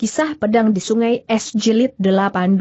Kisah Pedang di Sungai Es Jilid 18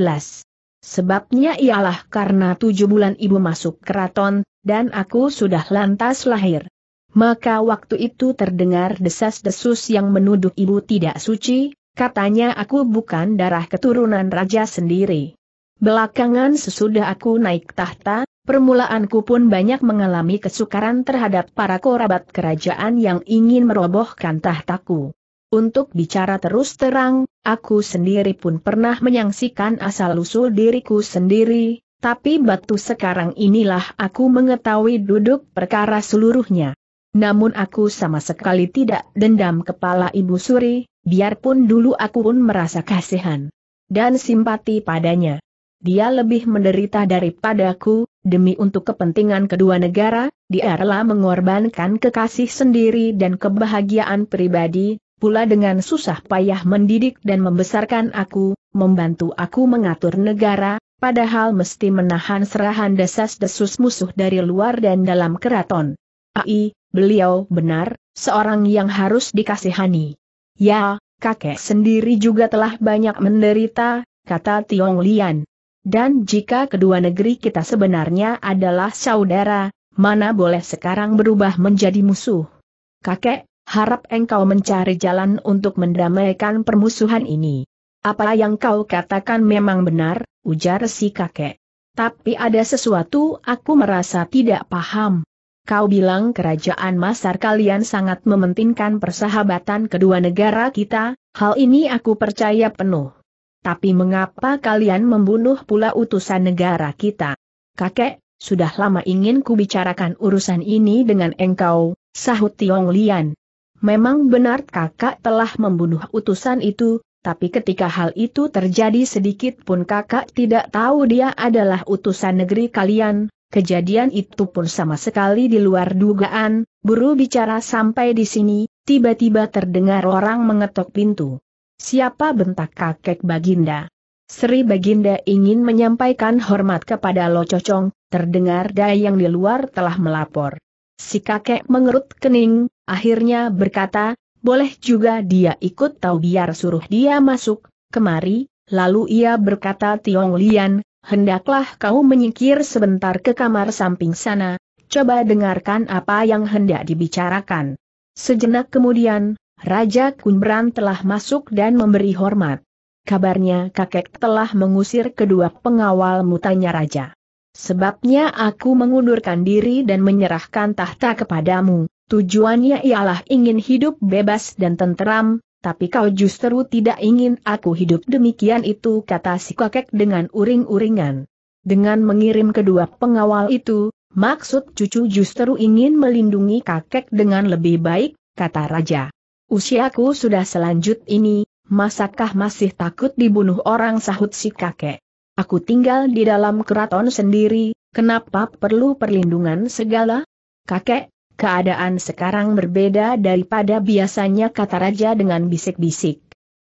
Sebabnya ialah karena tujuh bulan ibu masuk keraton, dan aku sudah lantas lahir. Maka waktu itu terdengar desas-desus yang menuduh ibu tidak suci, katanya aku bukan darah keturunan raja sendiri. Belakangan sesudah aku naik tahta, permulaanku pun banyak mengalami kesukaran terhadap para korabat kerajaan yang ingin merobohkan tahtaku. Untuk bicara terus terang, aku sendiri pun pernah menyaksikan asal-usul diriku sendiri, tapi batu sekarang inilah aku mengetahui duduk perkara seluruhnya. Namun aku sama sekali tidak dendam kepala Ibu Suri, biarpun dulu aku pun merasa kasihan dan simpati padanya. Dia lebih menderita daripadaku, demi untuk kepentingan kedua negara, dia rela mengorbankan kekasih sendiri dan kebahagiaan pribadi, pula dengan susah payah mendidik dan membesarkan aku, membantu aku mengatur negara, padahal mesti menahan serahan desas-desus musuh dari luar dan dalam keraton. Ai, beliau benar, seorang yang harus dikasihani. Ya, kakek sendiri juga telah banyak menderita, kata Tiong Lian. Dan jika kedua negeri kita sebenarnya adalah saudara, mana boleh sekarang berubah menjadi musuh. Kakek, harap engkau mencari jalan untuk mendamaikan permusuhan ini. Apa yang kau katakan memang benar, ujar si kakek. Tapi ada sesuatu aku merasa tidak paham. Kau bilang kerajaan Masar kalian sangat mementingkan persahabatan kedua negara kita, hal ini aku percaya penuh. Tapi mengapa kalian membunuh pula utusan negara kita? Kakek, sudah lama ingin kubicarakan urusan ini dengan engkau, sahut Tiong Lian, Memang benar kakak telah membunuh utusan itu, tapi ketika hal itu terjadi sedikit pun kakak tidak tahu dia adalah utusan negeri kalian, kejadian itu pun sama sekali di luar dugaan, buru bicara sampai di sini, tiba-tiba terdengar orang mengetok pintu. Siapa bentak kakek Baginda? Sri Baginda ingin menyampaikan hormat kepada Lo Cocong, terdengar dayang di luar telah melapor. Si kakek mengerut kening, Akhirnya berkata, boleh juga dia ikut tahu biar suruh dia masuk, kemari, lalu ia berkata Tiong Lian, hendaklah kau menyingkir sebentar ke kamar samping sana, coba dengarkan apa yang hendak dibicarakan. Sejenak kemudian, Raja Kunbran telah masuk dan memberi hormat. Kabarnya kakek telah mengusir kedua pengawal mutanya Raja. Sebabnya aku mengundurkan diri dan menyerahkan tahta kepadamu, Tujuannya ialah ingin hidup bebas dan tenteram, tapi kau justru tidak ingin aku hidup demikian itu kata si kakek dengan uring-uringan. Dengan mengirim kedua pengawal itu, maksud cucu justru ingin melindungi kakek dengan lebih baik, kata raja. Usiaku sudah selanjut ini, masakah masih takut dibunuh orang sahut si kakek? Aku tinggal di dalam keraton sendiri, kenapa perlu perlindungan segala? Kakek, Keadaan sekarang berbeda daripada biasanya kata raja dengan bisik-bisik.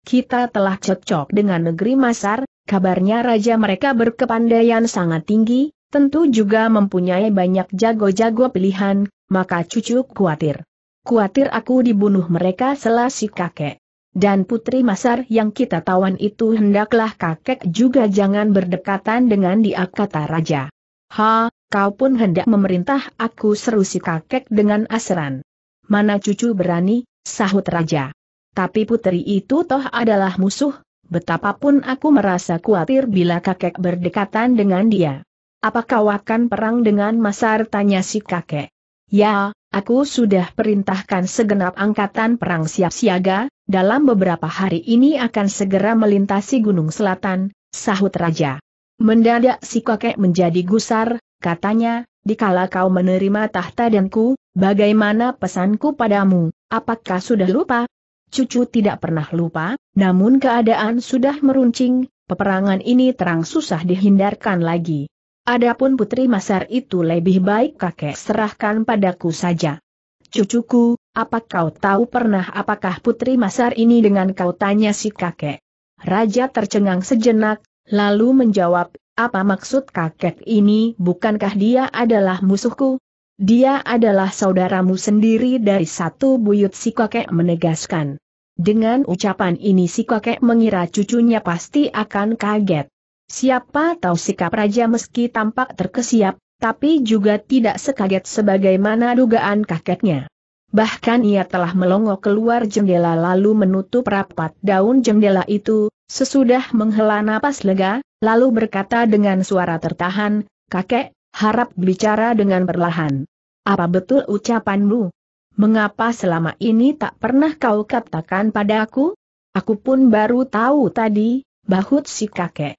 Kita telah cocok dengan negeri Masar, kabarnya raja mereka berkepandaian sangat tinggi, tentu juga mempunyai banyak jago-jago pilihan, maka cucu khawatir. Kuatir aku dibunuh mereka selasi kakek. Dan putri Masar yang kita tawan itu hendaklah kakek juga jangan berdekatan dengan dia kata raja. Ha, kau pun hendak memerintah aku seru si kakek dengan aseran. Mana cucu berani, sahut raja. Tapi putri itu toh adalah musuh, betapapun aku merasa khawatir bila kakek berdekatan dengan dia. Apakah kau akan perang dengan Masar tanya si kakek? Ya, aku sudah perintahkan segenap angkatan perang siap siaga, dalam beberapa hari ini akan segera melintasi Gunung Selatan, sahut Raja. Mendadak si kakek menjadi gusar, katanya, dikala kau menerima tahta dan ku, bagaimana pesanku padamu, apakah sudah lupa? Cucu tidak pernah lupa, namun keadaan sudah meruncing, peperangan ini terang susah dihindarkan lagi. Adapun putri Masar itu lebih baik kakek serahkan padaku saja. Cucuku, apa kau tahu pernah apakah putri Masar ini dengan kau tanya si kakek? Raja tercengang sejenak, Lalu menjawab, apa maksud kakek ini bukankah dia adalah musuhku? Dia adalah saudaramu sendiri dari satu buyut si kakek menegaskan. Dengan ucapan ini si kakek mengira cucunya pasti akan kaget. Siapa tahu sikap raja meski tampak terkesiap, tapi juga tidak sekaget sebagaimana dugaan kakeknya. Bahkan ia telah melongo keluar jendela lalu menutup rapat daun jendela itu, Sesudah menghela napas lega, lalu berkata dengan suara tertahan, kakek, harap bicara dengan perlahan. Apa betul ucapanmu? Mengapa selama ini tak pernah kau katakan padaku? Aku pun baru tahu tadi, bahut si kakek.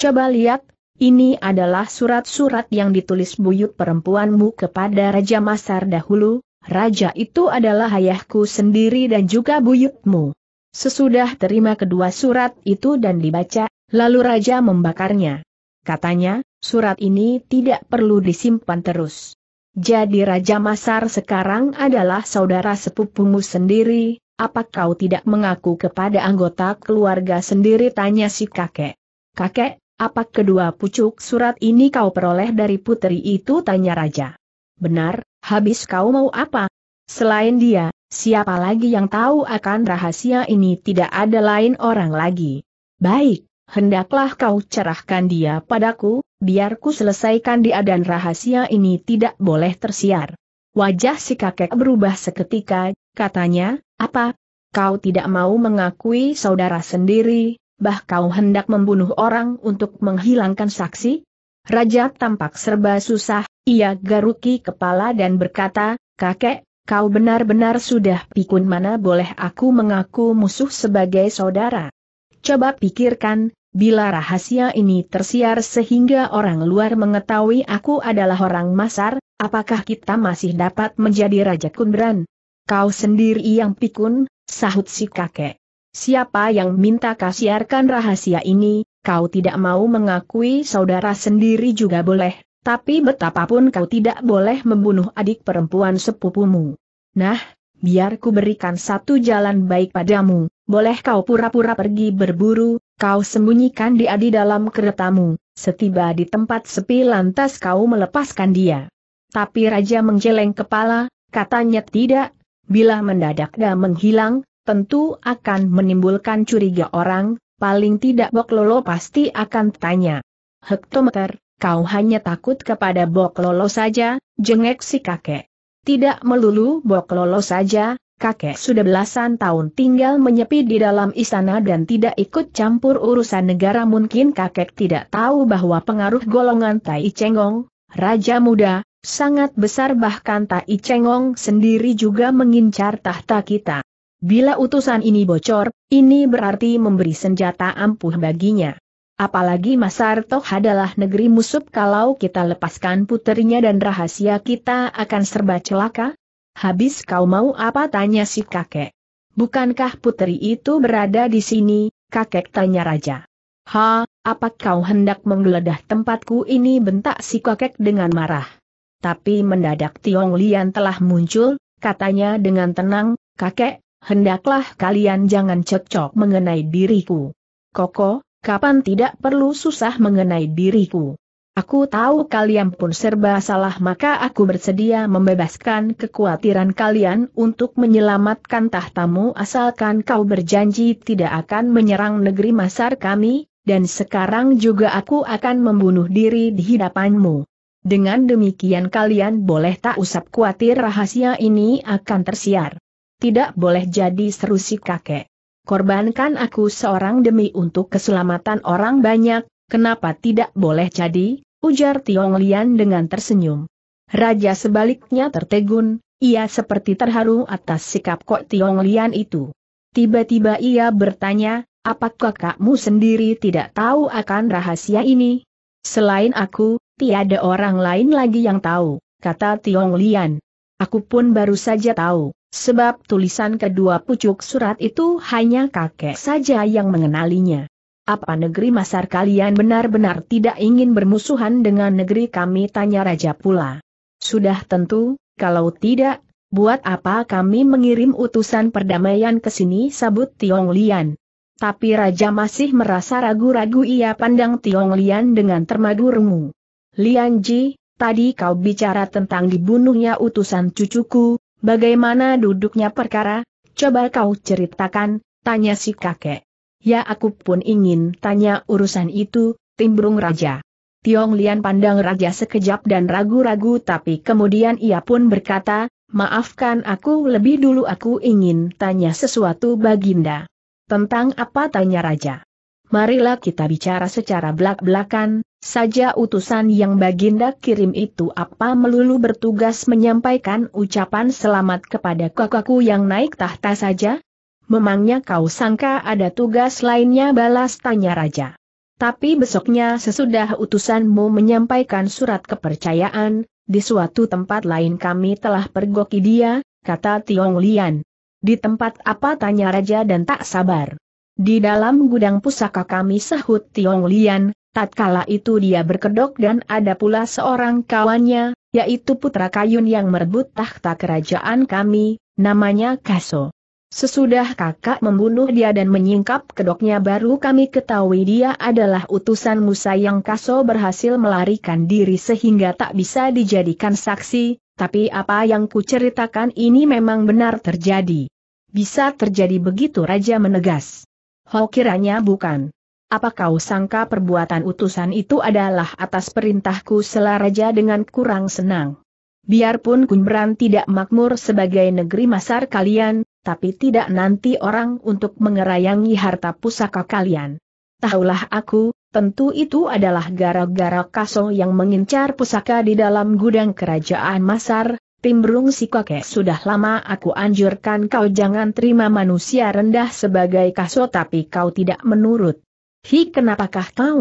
Coba lihat, ini adalah surat-surat yang ditulis buyut perempuanmu kepada Raja Masar dahulu, Raja itu adalah ayahku sendiri dan juga buyutmu. Sesudah terima kedua surat itu dan dibaca, lalu raja membakarnya. Katanya, surat ini tidak perlu disimpan terus. Jadi Raja Masar sekarang adalah saudara sepupumu sendiri, apa kau tidak mengaku kepada anggota keluarga sendiri tanya si kakek. Kakek, apa kedua pucuk surat ini kau peroleh dari putri itu tanya Raja. Benar, habis kau mau apa? Selain dia, siapa lagi yang tahu akan rahasia ini tidak ada lain orang lagi. Baik, hendaklah kau cerahkan dia padaku, biarku selesaikan dia dan rahasia ini tidak boleh tersiar. Wajah si kakek berubah seketika, katanya, apa? Kau tidak mau mengakui saudara sendiri, bah kau hendak membunuh orang untuk menghilangkan saksi? Raja tampak serba susah, ia garuki kepala dan berkata, kakek, kau benar-benar sudah pikun mana boleh aku mengaku musuh sebagai saudara. Coba pikirkan, bila rahasia ini tersiar sehingga orang luar mengetahui aku adalah orang masar, apakah kita masih dapat menjadi Raja Kundran? Kau sendiri yang pikun, sahut si kakek. Siapa yang minta kasiarkan rahasia ini, kau tidak mau mengakui saudara sendiri juga boleh, tapi betapapun kau tidak boleh membunuh adik perempuan sepupumu. Nah, biar ku berikan satu jalan baik padamu, boleh kau pura-pura pergi berburu, kau sembunyikan dia di dalam keretamu, setiba di tempat sepi lantas kau melepaskan dia. Tapi Raja menjeleng kepala, katanya tidak, bila mendadak dia menghilang, tentu akan menimbulkan curiga orang, paling tidak Boklolo pasti akan tanya. Hektometer, Kau hanya takut kepada Bok Lolo saja, jengek si kakek. Tidak melulu Bok Lolo saja, kakek sudah belasan tahun tinggal menyepi di dalam istana dan tidak ikut campur urusan negara mungkin kakek tidak tahu bahwa pengaruh golongan Tai Cengong, Raja Muda, sangat besar bahkan Tai Cengong sendiri juga mengincar tahta kita. Bila utusan ini bocor, ini berarti memberi senjata ampuh baginya. Apalagi Masarto adalah negeri musuh kalau kita lepaskan putrinya dan rahasia kita akan serba celaka? Habis kau mau apa tanya si kakek. Bukankah putri itu berada di sini, kakek tanya raja. Ha, apa kau hendak menggeledah tempatku ini bentak si kakek dengan marah. Tapi mendadak Tiong Lian telah muncul, katanya dengan tenang, kakek, hendaklah kalian jangan cekcok mengenai diriku. Koko, kapan tidak perlu susah mengenai diriku. Aku tahu kalian pun serba salah maka aku bersedia membebaskan kekhawatiran kalian untuk menyelamatkan tahtamu asalkan kau berjanji tidak akan menyerang negeri masar kami, dan sekarang juga aku akan membunuh diri di hadapanmu. Dengan demikian kalian boleh tak usap khawatir rahasia ini akan tersiar. Tidak boleh jadi seru si kakek korbankan aku seorang demi untuk keselamatan orang banyak, kenapa tidak boleh jadi, ujar Tiong Lian dengan tersenyum. Raja sebaliknya tertegun, ia seperti terharu atas sikap Kok Tiong Lian itu. Tiba-tiba ia bertanya, apakah kakakmu sendiri tidak tahu akan rahasia ini? Selain aku, tiada orang lain lagi yang tahu, kata Tiong Lian. Aku pun baru saja tahu. Sebab tulisan kedua pucuk surat itu hanya kakek saja yang mengenalinya. Apa negeri masar kalian benar-benar tidak ingin bermusuhan dengan negeri kami tanya raja pula. Sudah tentu, kalau tidak, buat apa kami mengirim utusan perdamaian ke sini sabut Tiong Lian. Tapi raja masih merasa ragu-ragu ia pandang Tiong Lian dengan termagu remu. Lian Ji, tadi kau bicara tentang dibunuhnya utusan cucuku, Bagaimana duduknya perkara? Coba kau ceritakan, tanya si kakek. Ya aku pun ingin tanya urusan itu, timbrung raja. Tiong Lian pandang raja sekejap dan ragu-ragu tapi kemudian ia pun berkata, maafkan aku lebih dulu aku ingin tanya sesuatu baginda. Tentang apa tanya raja? Marilah kita bicara secara belak-belakan, saja utusan yang Baginda kirim itu apa melulu bertugas menyampaikan ucapan selamat kepada kakakku yang naik tahta saja? Memangnya kau sangka ada tugas lainnya balas tanya Raja. Tapi besoknya sesudah utusanmu menyampaikan surat kepercayaan, di suatu tempat lain kami telah pergoki dia, kata Tiong Lian. Di tempat apa tanya Raja dan tak sabar. Di dalam gudang pusaka kami sahut Tiong Lian, Tatkala itu dia berkedok dan ada pula seorang kawannya, yaitu putra Kayun yang merebut tahta kerajaan kami, namanya Kaso. Sesudah kakak membunuh dia dan menyingkap kedoknya baru kami ketahui dia adalah utusan Musa yang Kaso berhasil melarikan diri sehingga tak bisa dijadikan saksi, tapi apa yang kuceritakan ini memang benar terjadi. Bisa terjadi begitu Raja menegas. Ho kiranya bukan. Apa kau sangka perbuatan utusan itu adalah atas perintahku selaraja dengan kurang senang? Biarpun Kunbran tidak makmur sebagai negeri masar kalian, tapi tidak nanti orang untuk mengerayangi harta pusaka kalian. Tahulah aku, tentu itu adalah gara-gara Kaso yang mengincar pusaka di dalam gudang kerajaan Masar, Timbrung si kakek sudah lama aku anjurkan kau jangan terima manusia rendah sebagai Kaso tapi kau tidak menurut. Hi kenapakah kau?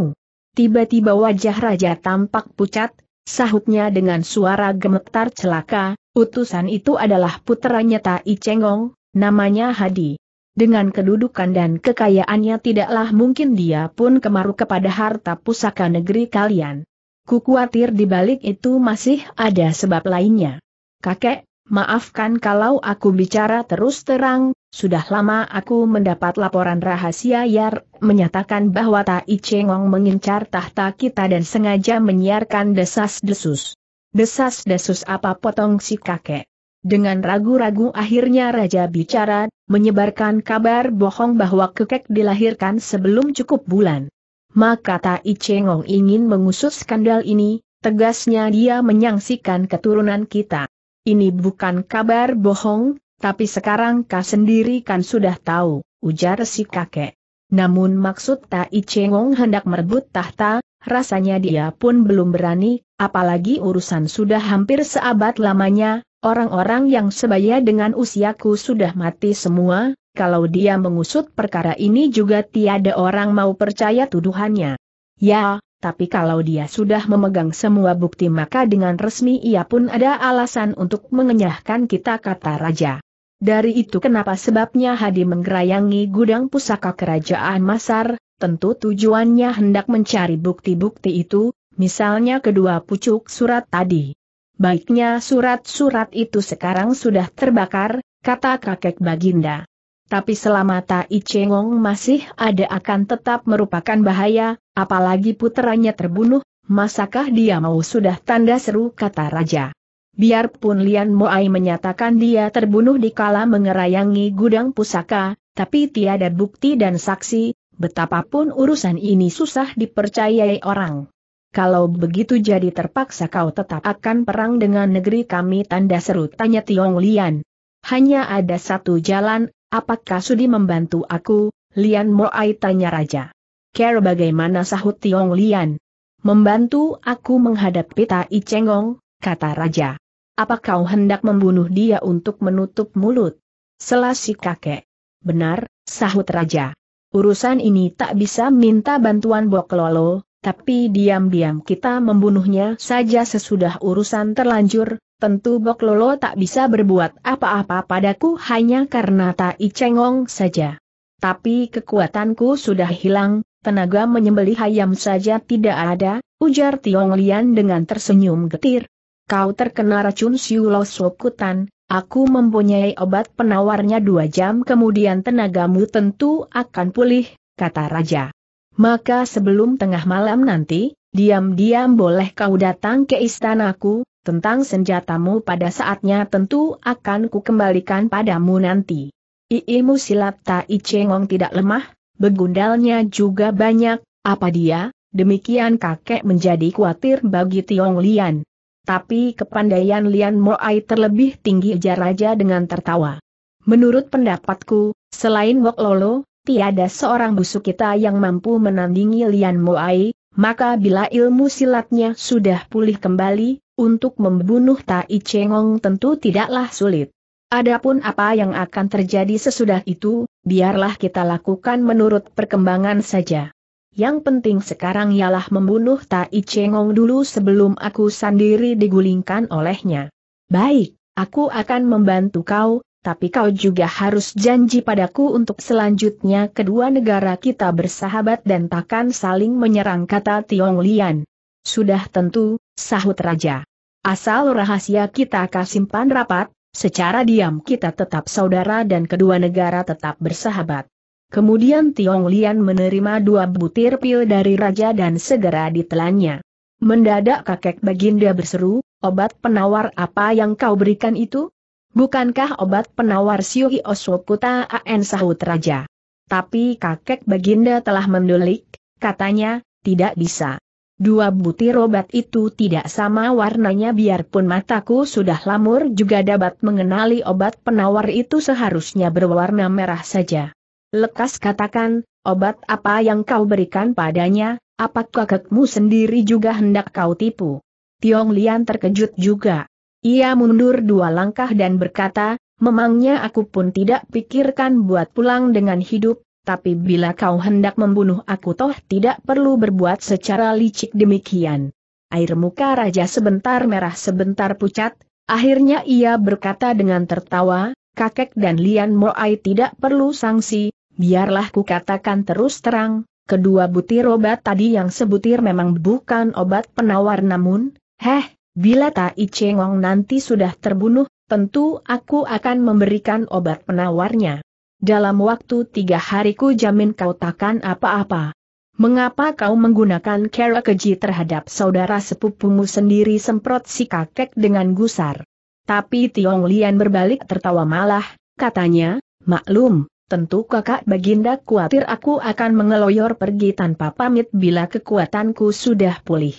Tiba-tiba wajah raja tampak pucat, sahutnya dengan suara gemetar celaka, utusan itu adalah putranya Tai Cengong, namanya Hadi. Dengan kedudukan dan kekayaannya tidaklah mungkin dia pun kemaru kepada harta pusaka negeri kalian. Ku khawatir di balik itu masih ada sebab lainnya. Kakek, maafkan kalau aku bicara terus terang, sudah lama aku mendapat laporan rahasia Yar, menyatakan bahwa Tai Chengong mengincar tahta kita dan sengaja menyiarkan desas-desus. Desas-desus apa potong si kakek? Dengan ragu-ragu akhirnya Raja bicara, menyebarkan kabar bohong bahwa kekek dilahirkan sebelum cukup bulan. Maka Tai Chengong ingin mengusut skandal ini, tegasnya dia menyangsikan keturunan kita. Ini bukan kabar bohong, tapi sekarang kau sendiri kan sudah tahu, ujar si kakek. Namun maksud Tai Chengong hendak merebut tahta, rasanya dia pun belum berani, apalagi urusan sudah hampir seabad lamanya, orang-orang yang sebaya dengan usiaku sudah mati semua, kalau dia mengusut perkara ini juga tiada orang mau percaya tuduhannya. Ya, tapi kalau dia sudah memegang semua bukti maka dengan resmi ia pun ada alasan untuk mengenyahkan kita kata raja. Dari itu kenapa sebabnya Hadi menggerayangi gudang pusaka kerajaan Masar, tentu tujuannya hendak mencari bukti-bukti itu, misalnya kedua pucuk surat tadi. Baiknya surat-surat itu sekarang sudah terbakar, kata kakek Baginda. Tapi selama Tai Chengong masih ada akan tetap merupakan bahaya, apalagi puteranya terbunuh, masakah dia mau sudah tanda seru kata raja. Biarpun Lian Moai menyatakan dia terbunuh di kala mengerayangi gudang pusaka, tapi tiada bukti dan saksi, betapapun urusan ini susah dipercayai orang. Kalau begitu jadi terpaksa kau tetap akan perang dengan negeri kami tanda seru tanya Tiong Lian. Hanya ada satu jalan, apakah sudi membantu aku, Lian Moai tanya Raja. Care bagaimana sahut Tiong Lian. Membantu aku menghadapi Tai Cengong, kata Raja. Apa kau hendak membunuh dia untuk menutup mulut? Selasi kakek. Benar, sahut raja. Urusan ini tak bisa minta bantuan Bok Lolo, tapi diam-diam kita membunuhnya saja sesudah urusan terlanjur, tentu Bok Lolo tak bisa berbuat apa-apa padaku hanya karena tak cengong saja. Tapi kekuatanku sudah hilang, tenaga menyembelih ayam saja tidak ada, ujar Tiong Lian dengan tersenyum getir, kau terkena racun sokutan, aku mempunyai obat penawarnya dua jam kemudian tenagamu tentu akan pulih, kata Raja. Maka sebelum tengah malam nanti, diam-diam boleh kau datang ke istanaku, tentang senjatamu pada saatnya tentu akan kukembalikan padamu nanti. Iimu silap Tai cengong tidak lemah, begundalnya juga banyak, apa dia? Demikian kakek menjadi khawatir bagi Tiong Lian tapi kepandaian Lian Moai terlebih tinggi ujar raja dengan tertawa. Menurut pendapatku, selain Wok Lolo, tiada seorang busuk kita yang mampu menandingi Lian Moai, maka bila ilmu silatnya sudah pulih kembali, untuk membunuh Tai Chengong tentu tidaklah sulit. Adapun apa yang akan terjadi sesudah itu, biarlah kita lakukan menurut perkembangan saja. Yang penting sekarang ialah membunuh Tai Chengong dulu sebelum aku sendiri digulingkan olehnya. Baik, aku akan membantu kau, tapi kau juga harus janji padaku untuk selanjutnya kedua negara kita bersahabat dan takkan saling menyerang kata Tiong Lian. Sudah tentu, sahut Raja. Asal rahasia kita kasimpan rapat, secara diam kita tetap saudara dan kedua negara tetap bersahabat. Kemudian Tiong Lian menerima dua butir pil dari raja dan segera ditelannya. Mendadak kakek Baginda berseru, obat penawar apa yang kau berikan itu? Bukankah obat penawar Siuhi Osokuta An sahut raja? Tapi kakek Baginda telah mendulik, katanya, tidak bisa. Dua butir obat itu tidak sama warnanya biarpun mataku sudah lamur juga dapat mengenali obat penawar itu seharusnya berwarna merah saja. Lekas katakan, obat apa yang kau berikan padanya, apakah kakekmu sendiri juga hendak kau tipu? Tiong Lian terkejut juga. Ia mundur dua langkah dan berkata, memangnya aku pun tidak pikirkan buat pulang dengan hidup, tapi bila kau hendak membunuh aku toh tidak perlu berbuat secara licik demikian. Air muka raja sebentar merah sebentar pucat, akhirnya ia berkata dengan tertawa, kakek dan Lian Moai tidak perlu sanksi, biarlah ku katakan terus terang, kedua butir obat tadi yang sebutir memang bukan obat penawar namun, heh, bila Tai Chengong nanti sudah terbunuh, tentu aku akan memberikan obat penawarnya. Dalam waktu tiga hari ku jamin kau takkan apa-apa. Mengapa kau menggunakan cara keji terhadap saudara sepupumu sendiri semprot si kakek dengan gusar? Tapi Tiong Lian berbalik tertawa malah, katanya, maklum, Tentu kakak Baginda khawatir aku akan mengeloyor pergi tanpa pamit bila kekuatanku sudah pulih.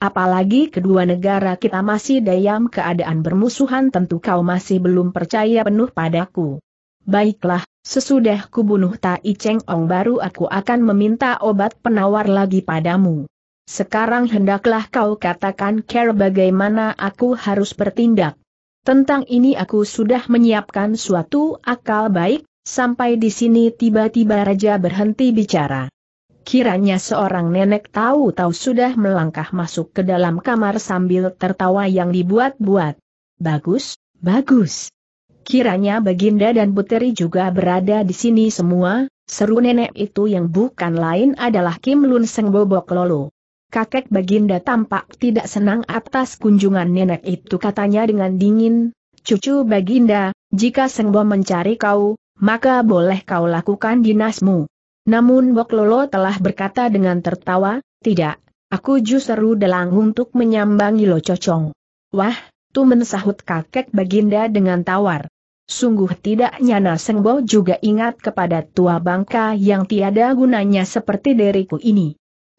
Apalagi kedua negara kita masih dayam keadaan bermusuhan tentu kau masih belum percaya penuh padaku. Baiklah, sesudah kubunuh Tai Cheng Ong baru aku akan meminta obat penawar lagi padamu. Sekarang hendaklah kau katakan care bagaimana aku harus bertindak. Tentang ini aku sudah menyiapkan suatu akal baik, Sampai di sini tiba-tiba Raja berhenti bicara. Kiranya seorang nenek tahu-tahu sudah melangkah masuk ke dalam kamar sambil tertawa yang dibuat-buat. Bagus, bagus. Kiranya Baginda dan Puteri juga berada di sini semua, seru nenek itu yang bukan lain adalah Kim Lun Seng Bobok Lolo. Kakek Baginda tampak tidak senang atas kunjungan nenek itu katanya dengan dingin, Cucu Baginda, jika Bo mencari kau, maka boleh kau lakukan dinasmu. Namun Bok Lolo telah berkata dengan tertawa, tidak, aku justru dalang untuk menyambangi lo cocong. Wah, tu mensahut kakek baginda dengan tawar. Sungguh tidak nyana Sengbo juga ingat kepada tua bangka yang tiada gunanya seperti diriku ini.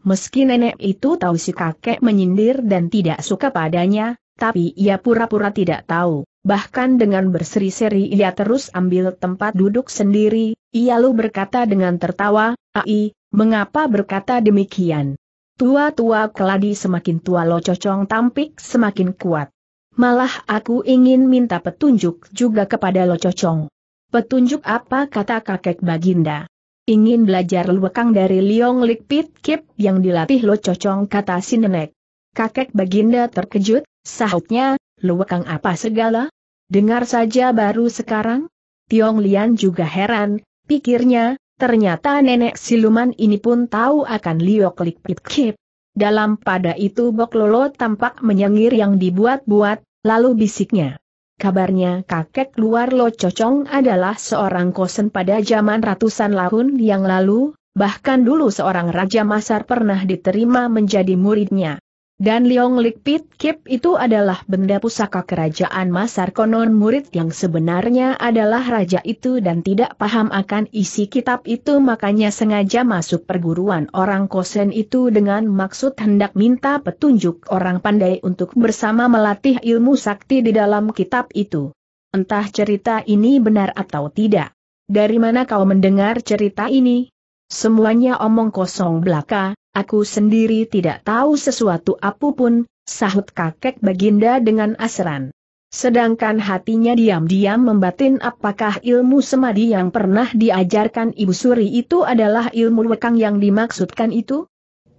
Meski nenek itu tahu si kakek menyindir dan tidak suka padanya, tapi ia pura-pura tidak tahu. Bahkan dengan berseri-seri ia terus ambil tempat duduk sendiri, ia lu berkata dengan tertawa, Ai, mengapa berkata demikian? Tua-tua keladi semakin tua lo cocong tampik semakin kuat. Malah aku ingin minta petunjuk juga kepada lo cocong. Petunjuk apa kata kakek Baginda? Ingin belajar luwekang dari Liong Lik Pit Kip yang dilatih lo cocong kata si nenek. Kakek Baginda terkejut, sahutnya, Luwakang apa segala? Dengar saja baru sekarang? Tiong Lian juga heran, pikirnya, ternyata nenek siluman ini pun tahu akan Liok Klik Pip Kip. Dalam pada itu Bok Lolo tampak menyengir yang dibuat-buat, lalu bisiknya. Kabarnya kakek luar Lo Cocong adalah seorang kosen pada zaman ratusan tahun yang lalu, bahkan dulu seorang Raja Masar pernah diterima menjadi muridnya. Dan Liong Lik Kip itu adalah benda pusaka kerajaan Masar konon murid yang sebenarnya adalah raja itu dan tidak paham akan isi kitab itu makanya sengaja masuk perguruan orang kosen itu dengan maksud hendak minta petunjuk orang pandai untuk bersama melatih ilmu sakti di dalam kitab itu. Entah cerita ini benar atau tidak. Dari mana kau mendengar cerita ini? Semuanya omong kosong belaka, Aku sendiri tidak tahu sesuatu apapun, sahut kakek Baginda dengan asran. Sedangkan hatinya diam-diam membatin apakah ilmu semadi yang pernah diajarkan Ibu Suri itu adalah ilmu wekang yang dimaksudkan itu?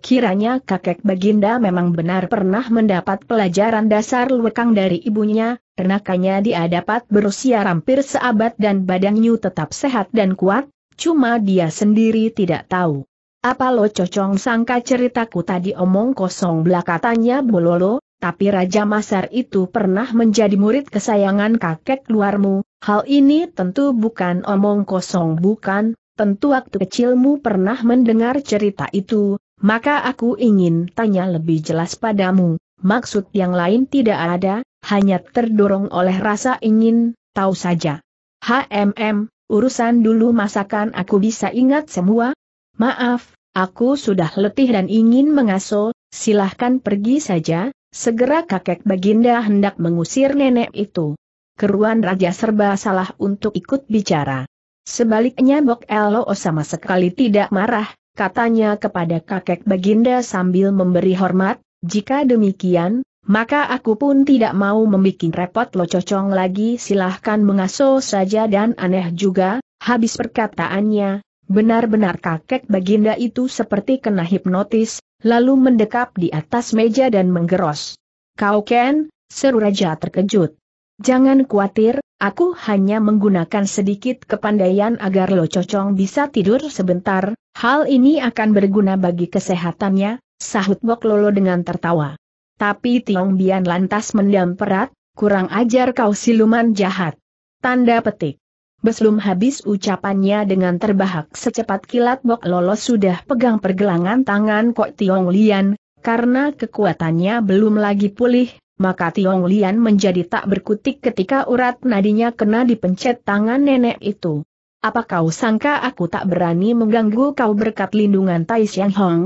Kiranya kakek Baginda memang benar pernah mendapat pelajaran dasar lwekang dari ibunya, Renakannya dia dapat berusia hampir seabad dan badannya tetap sehat dan kuat, cuma dia sendiri tidak tahu. Apa lo cocong sangka ceritaku tadi omong kosong belakatannya Bololo, tapi Raja Masar itu pernah menjadi murid kesayangan kakek luarmu, hal ini tentu bukan omong kosong bukan, tentu waktu kecilmu pernah mendengar cerita itu, maka aku ingin tanya lebih jelas padamu, maksud yang lain tidak ada, hanya terdorong oleh rasa ingin, tahu saja. HMM, urusan dulu masakan aku bisa ingat semua, Maaf, aku sudah letih dan ingin mengasuh, silahkan pergi saja, segera kakek Baginda hendak mengusir nenek itu. Keruan Raja serba salah untuk ikut bicara. Sebaliknya Bok Elo sama sekali tidak marah, katanya kepada kakek Baginda sambil memberi hormat, jika demikian, maka aku pun tidak mau membuat repot lo cocong lagi silahkan mengasuh saja dan aneh juga, habis perkataannya, Benar-benar kakek Baginda itu seperti kena hipnotis, lalu mendekap di atas meja dan menggeros. Kau Ken, seru raja terkejut. Jangan khawatir, aku hanya menggunakan sedikit kepandaian agar Lo Cocong bisa tidur sebentar, hal ini akan berguna bagi kesehatannya, sahut Bok Lolo dengan tertawa. Tapi Tiong Bian lantas mendam perat, kurang ajar kau siluman jahat. Tanda petik. Belum habis ucapannya dengan terbahak secepat kilat Bok Lolo sudah pegang pergelangan tangan Kok Tiong Lian, karena kekuatannya belum lagi pulih, maka Tiong Lian menjadi tak berkutik ketika urat nadinya kena dipencet tangan nenek itu. Apa kau sangka aku tak berani mengganggu kau berkat lindungan Tai Xiang Hong?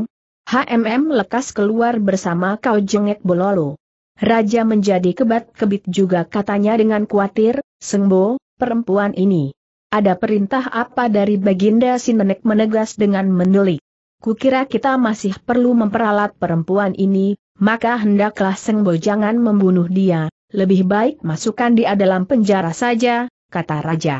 HMM lekas keluar bersama kau jengek bololo. Raja menjadi kebat-kebit juga katanya dengan khawatir, Sengbo, perempuan ini. Ada perintah apa dari Baginda Sinenek menegas dengan menulik. Kukira kita masih perlu memperalat perempuan ini, maka hendaklah Sengbo jangan membunuh dia, lebih baik masukkan dia dalam penjara saja, kata Raja.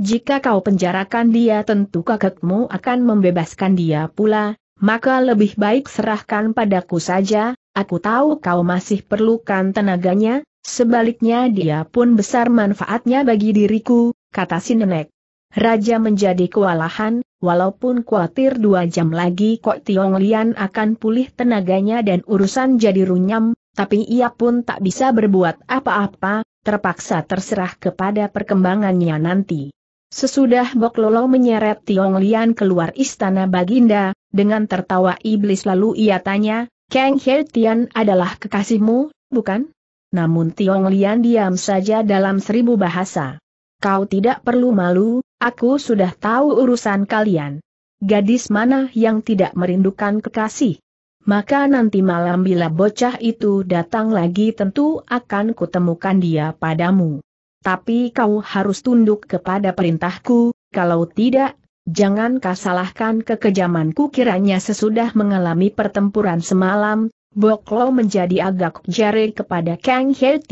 Jika kau penjarakan dia tentu kakekmu akan membebaskan dia pula, maka lebih baik serahkan padaku saja, aku tahu kau masih perlukan tenaganya, Sebaliknya dia pun besar manfaatnya bagi diriku, kata si nenek. Raja menjadi kewalahan, walaupun khawatir dua jam lagi Kok Tiong Lian akan pulih tenaganya dan urusan jadi runyam, tapi ia pun tak bisa berbuat apa-apa, terpaksa terserah kepada perkembangannya nanti. Sesudah Bok Lolo menyeret Tiong Lian keluar istana Baginda, dengan tertawa iblis lalu ia tanya, Kang He Tian adalah kekasihmu, bukan? Namun Tiong Lian diam saja dalam seribu bahasa. Kau tidak perlu malu, aku sudah tahu urusan kalian. Gadis mana yang tidak merindukan kekasih? Maka nanti malam bila bocah itu datang lagi tentu akan kutemukan dia padamu. Tapi kau harus tunduk kepada perintahku, kalau tidak, jangan kau kekejamanku kiranya sesudah mengalami pertempuran semalam, Boklo menjadi agak jari kepada Kang He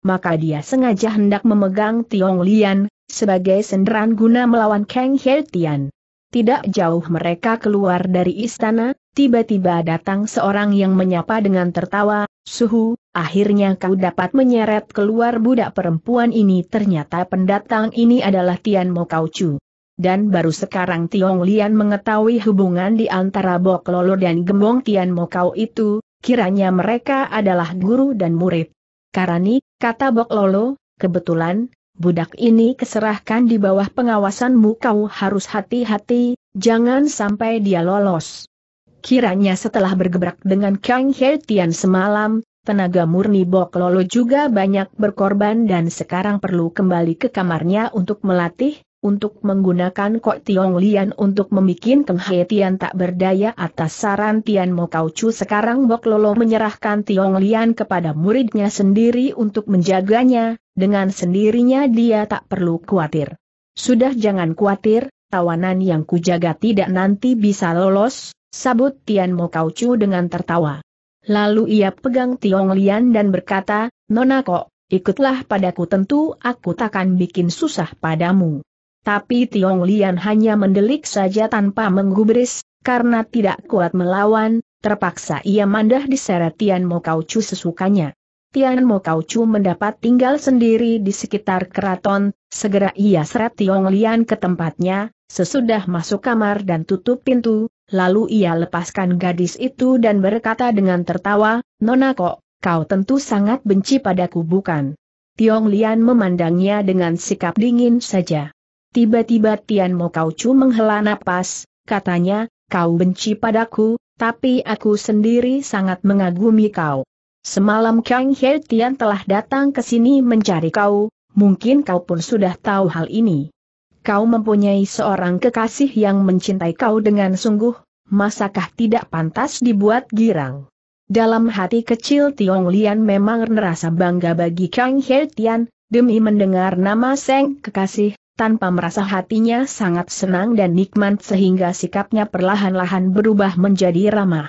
maka dia sengaja hendak memegang Tiong Lian, sebagai senderan guna melawan Kang He Tidak jauh mereka keluar dari istana, tiba-tiba datang seorang yang menyapa dengan tertawa, Suhu, akhirnya kau dapat menyeret keluar budak perempuan ini ternyata pendatang ini adalah Tian Mo Kau Chu. Dan baru sekarang Tiong Lian mengetahui hubungan di antara Bok Lolo dan Gembong Tian Mo Kau itu, kiranya mereka adalah guru dan murid. Karani, kata Bok Lolo, kebetulan, budak ini keserahkan di bawah pengawasanmu kau harus hati-hati, jangan sampai dia lolos. Kiranya setelah bergebrak dengan Kang He Tian semalam, tenaga murni Bok Lolo juga banyak berkorban dan sekarang perlu kembali ke kamarnya untuk melatih, untuk menggunakan Kok Tiong Lian untuk membuat Keng Tian tak berdaya atas saran Tian Mo Kau Chu sekarang Bok Lolo menyerahkan Tiong Lian kepada muridnya sendiri untuk menjaganya, dengan sendirinya dia tak perlu khawatir. Sudah jangan khawatir, tawanan yang kujaga tidak nanti bisa lolos, sabut Tian Mo Kau Chu dengan tertawa. Lalu ia pegang Tiong Lian dan berkata, Nona Kok, ikutlah padaku tentu aku takkan bikin susah padamu. Tapi Tiong Lian hanya mendelik saja tanpa menggubris, karena tidak kuat melawan, terpaksa ia mandah diseret Tian Chu sesukanya. Tian Chu mendapat tinggal sendiri di sekitar keraton, segera ia seret Tiong Lian ke tempatnya, sesudah masuk kamar dan tutup pintu, lalu ia lepaskan gadis itu dan berkata dengan tertawa, Nona kok, kau tentu sangat benci padaku bukan? Tiong Lian memandangnya dengan sikap dingin saja. Tiba-tiba Tian Mo Kau Chu menghela napas, katanya, kau benci padaku, tapi aku sendiri sangat mengagumi kau. Semalam Kang He Tian telah datang ke sini mencari kau, mungkin kau pun sudah tahu hal ini. Kau mempunyai seorang kekasih yang mencintai kau dengan sungguh, masakah tidak pantas dibuat girang? Dalam hati kecil Tiong Lian memang merasa bangga bagi Kang He Tian, demi mendengar nama Seng kekasih, tanpa merasa hatinya sangat senang dan nikmat sehingga sikapnya perlahan-lahan berubah menjadi ramah.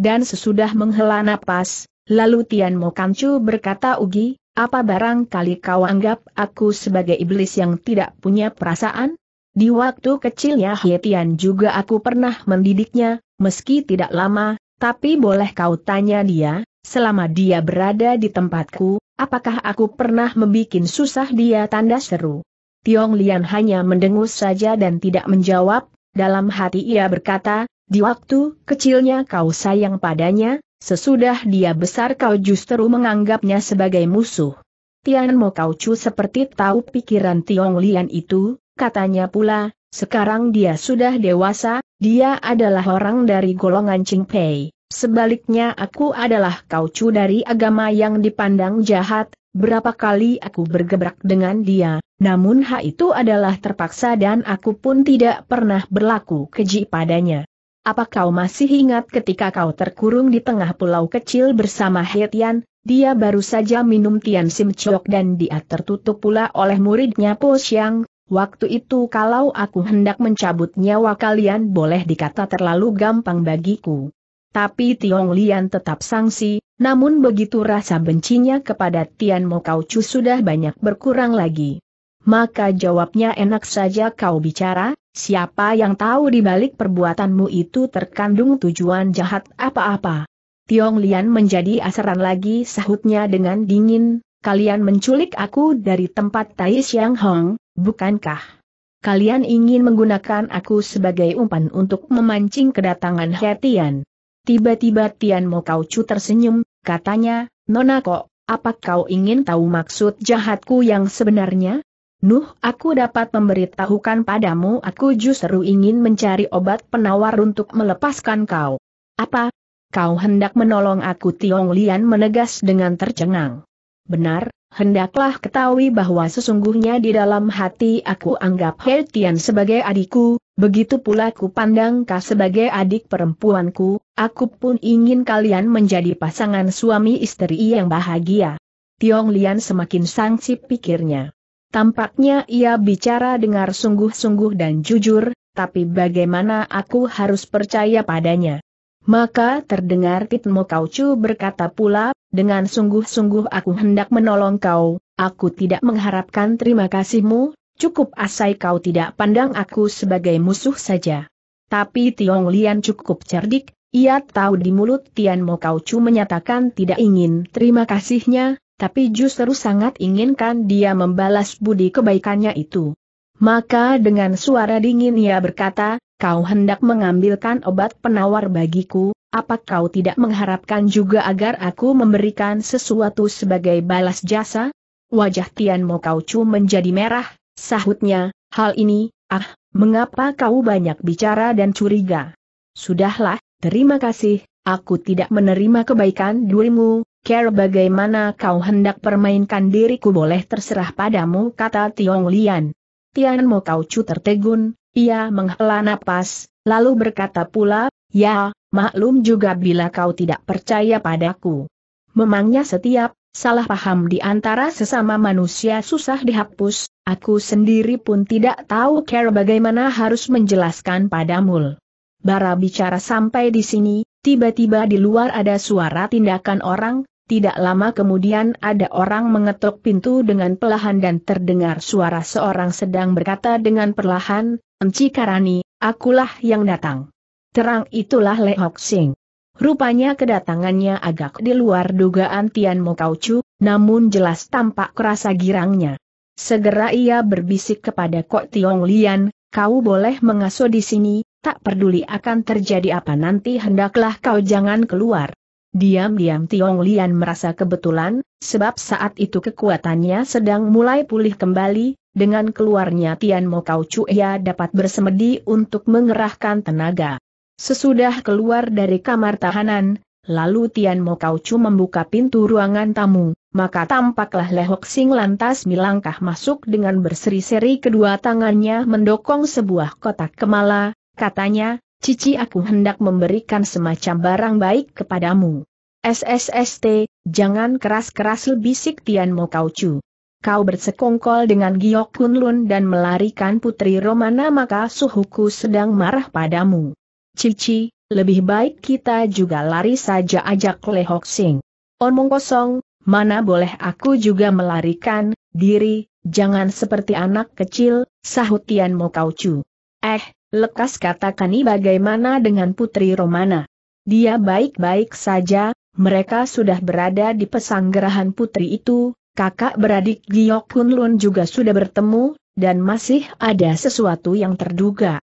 Dan sesudah menghela napas, lalu Tian Mo kancu berkata Ugi, apa barangkali kau anggap aku sebagai iblis yang tidak punya perasaan? Di waktu kecilnya Hietian juga aku pernah mendidiknya, meski tidak lama, tapi boleh kau tanya dia, selama dia berada di tempatku, apakah aku pernah membuat susah dia tanda seru. Tiong Lian hanya mendengus saja dan tidak menjawab, dalam hati ia berkata, di waktu kecilnya kau sayang padanya, sesudah dia besar kau justru menganggapnya sebagai musuh. Tian Mo Kau Chu seperti tahu pikiran Tiong Lian itu, katanya pula, sekarang dia sudah dewasa, dia adalah orang dari golongan Ching Pei. Sebaliknya aku adalah Kau Chu dari agama yang dipandang jahat, Berapa kali aku bergebrak dengan dia, namun hal itu adalah terpaksa dan aku pun tidak pernah berlaku keji padanya. Apa kau masih ingat ketika kau terkurung di tengah pulau kecil bersama Hetian, dia baru saja minum Tian Sim Chok dan dia tertutup pula oleh muridnya Po Xiang, Waktu itu kalau aku hendak mencabut nyawa kalian boleh dikata terlalu gampang bagiku. Tapi Tiong Lian tetap sangsi, namun begitu rasa bencinya kepada Tian Mo Kau Chu sudah banyak berkurang lagi. Maka jawabnya enak saja kau bicara, siapa yang tahu di balik perbuatanmu itu terkandung tujuan jahat apa-apa. Tiong Lian menjadi asaran lagi sahutnya dengan dingin, kalian menculik aku dari tempat Tai Xiang Hong, bukankah? Kalian ingin menggunakan aku sebagai umpan untuk memancing kedatangan Hetian. Tiba-tiba Tian Mo cu tersenyum, katanya, Nona kok, apa kau ingin tahu maksud jahatku yang sebenarnya? Nuh, aku dapat memberitahukan padamu aku justru ingin mencari obat penawar untuk melepaskan kau. Apa? Kau hendak menolong aku Tiong Lian menegas dengan tercengang. Benar, Hendaklah ketahui bahwa sesungguhnya di dalam hati aku anggap Tian sebagai adikku, begitu pula ku pandang kau sebagai adik perempuanku, aku pun ingin kalian menjadi pasangan suami istri yang bahagia. Tiong Lian semakin sangsi pikirnya. Tampaknya ia bicara dengar sungguh-sungguh dan jujur, tapi bagaimana aku harus percaya padanya? Maka terdengar Titmo Kaucu berkata pula, dengan sungguh-sungguh aku hendak menolong kau, aku tidak mengharapkan terima kasihmu, cukup asai kau tidak pandang aku sebagai musuh saja. Tapi Tiong Lian cukup cerdik, ia tahu di mulut Tian Mo Kau Chu menyatakan tidak ingin terima kasihnya, tapi justru sangat inginkan dia membalas budi kebaikannya itu. Maka dengan suara dingin ia berkata, kau hendak mengambilkan obat penawar bagiku, apa kau tidak mengharapkan juga agar aku memberikan sesuatu sebagai balas jasa? Wajah Tian Mo Kau Chu menjadi merah, sahutnya, hal ini, ah, mengapa kau banyak bicara dan curiga? Sudahlah, terima kasih, aku tidak menerima kebaikan dirimu, care bagaimana kau hendak permainkan diriku boleh terserah padamu kata Tiong Lian. Tian Mo Kau Chu tertegun, ia menghela napas, lalu berkata pula, Ya, maklum juga bila kau tidak percaya padaku. Memangnya setiap salah paham di antara sesama manusia susah dihapus, aku sendiri pun tidak tahu cara bagaimana harus menjelaskan padamu. Bara bicara sampai di sini, tiba-tiba di luar ada suara tindakan orang, tidak lama kemudian ada orang mengetuk pintu dengan pelahan dan terdengar suara seorang sedang berkata dengan perlahan, Enci Karani, akulah yang datang. Terang itulah Lehok Sing. Rupanya kedatangannya agak di luar dugaan Tian Mo Chu, namun jelas tampak kerasa girangnya. Segera ia berbisik kepada Kok Tiong Lian, kau boleh mengasuh di sini, tak peduli akan terjadi apa nanti hendaklah kau jangan keluar. Diam-diam Tiong Lian merasa kebetulan, sebab saat itu kekuatannya sedang mulai pulih kembali, dengan keluarnya Tian Mo Kau Chu ia dapat bersemedi untuk mengerahkan tenaga. Sesudah keluar dari kamar tahanan, lalu Tian Mo Chu membuka pintu ruangan tamu, maka tampaklah Lehok Sing lantas melangkah masuk dengan berseri-seri kedua tangannya mendokong sebuah kotak kemala, katanya, Cici aku hendak memberikan semacam barang baik kepadamu. SSST, jangan keras-keras bisik Tian Mo Chu. Kau bersekongkol dengan Giok Kunlun dan melarikan putri Romana maka suhuku sedang marah padamu. Cici, lebih baik kita juga lari saja ajak Hok Sing. Omong kosong, mana boleh aku juga melarikan diri, jangan seperti anak kecil, sahut Tian Mo Kau Chu. Eh, lekas katakan bagaimana dengan Putri Romana. Dia baik-baik saja, mereka sudah berada di pesanggerahan putri itu, kakak beradik Giyok Kunlun juga sudah bertemu, dan masih ada sesuatu yang terduga.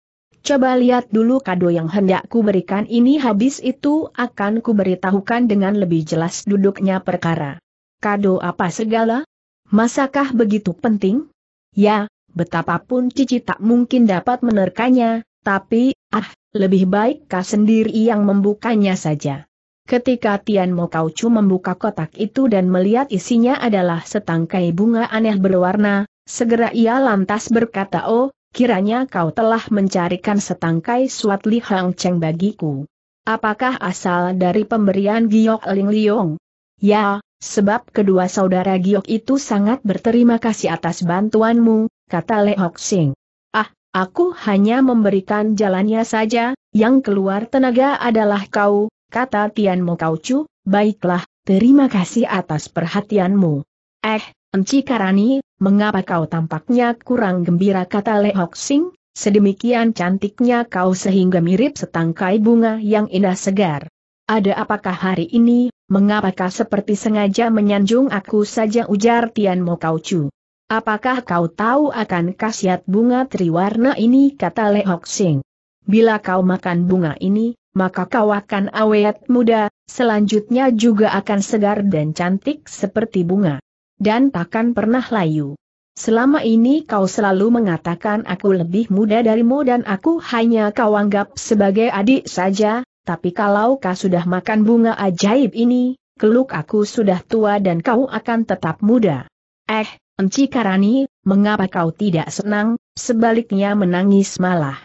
Coba lihat dulu kado yang hendak ku berikan ini habis itu akan kuberitahukan dengan lebih jelas duduknya perkara. Kado apa segala? Masakah begitu penting? Ya, betapapun Cici tak mungkin dapat menerkanya, tapi, ah, lebih baik kau sendiri yang membukanya saja. Ketika Tian Mo Chu membuka kotak itu dan melihat isinya adalah setangkai bunga aneh berwarna, segera ia lantas berkata oh, kiranya kau telah mencarikan setangkai suat Li Hang Cheng bagiku. Apakah asal dari pemberian giok Ling Liong? Ya, sebab kedua saudara giok itu sangat berterima kasih atas bantuanmu, kata Le Hok Sing. Ah, aku hanya memberikan jalannya saja, yang keluar tenaga adalah kau, kata Tian Mo Kau Chu, baiklah, terima kasih atas perhatianmu. Eh, Enci Karani, mengapa kau tampaknya kurang gembira kata Le Hok Sing, sedemikian cantiknya kau sehingga mirip setangkai bunga yang indah segar. Ada apakah hari ini, Mengapa kau seperti sengaja menyanjung aku saja ujar Tian Mo Kau Chu. Apakah kau tahu akan khasiat bunga triwarna ini kata Le Hok Sing. Bila kau makan bunga ini, maka kau akan awet muda, selanjutnya juga akan segar dan cantik seperti bunga dan takkan pernah layu. Selama ini kau selalu mengatakan aku lebih muda darimu dan aku hanya kau anggap sebagai adik saja, tapi kalau kau sudah makan bunga ajaib ini, keluk aku sudah tua dan kau akan tetap muda. Eh, Enci Karani, mengapa kau tidak senang, sebaliknya menangis malah.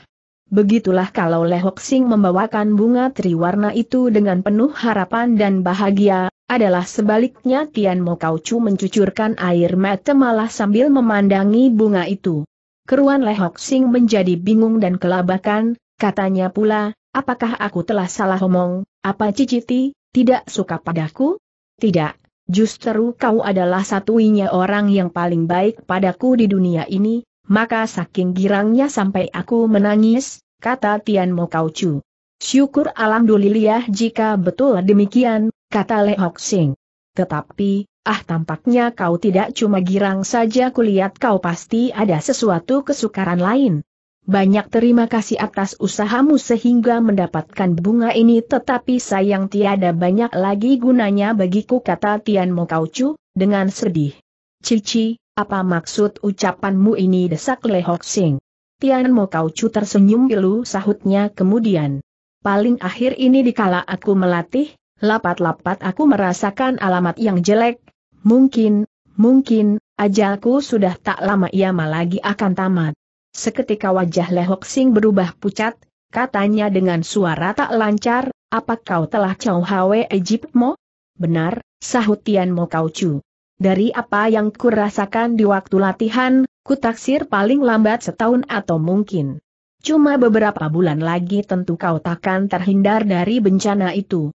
Begitulah kalau Lehok Sing membawakan bunga triwarna itu dengan penuh harapan dan bahagia, adalah sebaliknya Tian Mo Chu mencucurkan air mata malah sambil memandangi bunga itu. Keruan Lehok Sing menjadi bingung dan kelabakan, katanya pula, apakah aku telah salah omong, apa Ciciti, tidak suka padaku? Tidak, justru kau adalah satuinya orang yang paling baik padaku di dunia ini, maka saking girangnya sampai aku menangis, kata Tian Mo Chu. Syukur alhamdulillah jika betul demikian, kata Le Hok Sing. Tetapi, ah tampaknya kau tidak cuma girang saja kulihat kau pasti ada sesuatu kesukaran lain. Banyak terima kasih atas usahamu sehingga mendapatkan bunga ini tetapi sayang tiada banyak lagi gunanya bagiku kata Tian Mo kau chu dengan sedih. Cici, apa maksud ucapanmu ini desak Le Hok Sing? Tian Mo kau chu tersenyum pilu sahutnya kemudian. Paling akhir ini dikala aku melatih, Lapat-lapat aku merasakan alamat yang jelek. Mungkin, mungkin, ajalku sudah tak lama malah lagi akan tamat. Seketika wajah Lehok Sing berubah pucat, katanya dengan suara tak lancar, apa kau telah Chow Hwe mo? Benar, sahut Tian Mo Kau Chu. Dari apa yang kurasakan di waktu latihan, ku kutaksir paling lambat setahun atau mungkin. Cuma beberapa bulan lagi tentu kau takkan terhindar dari bencana itu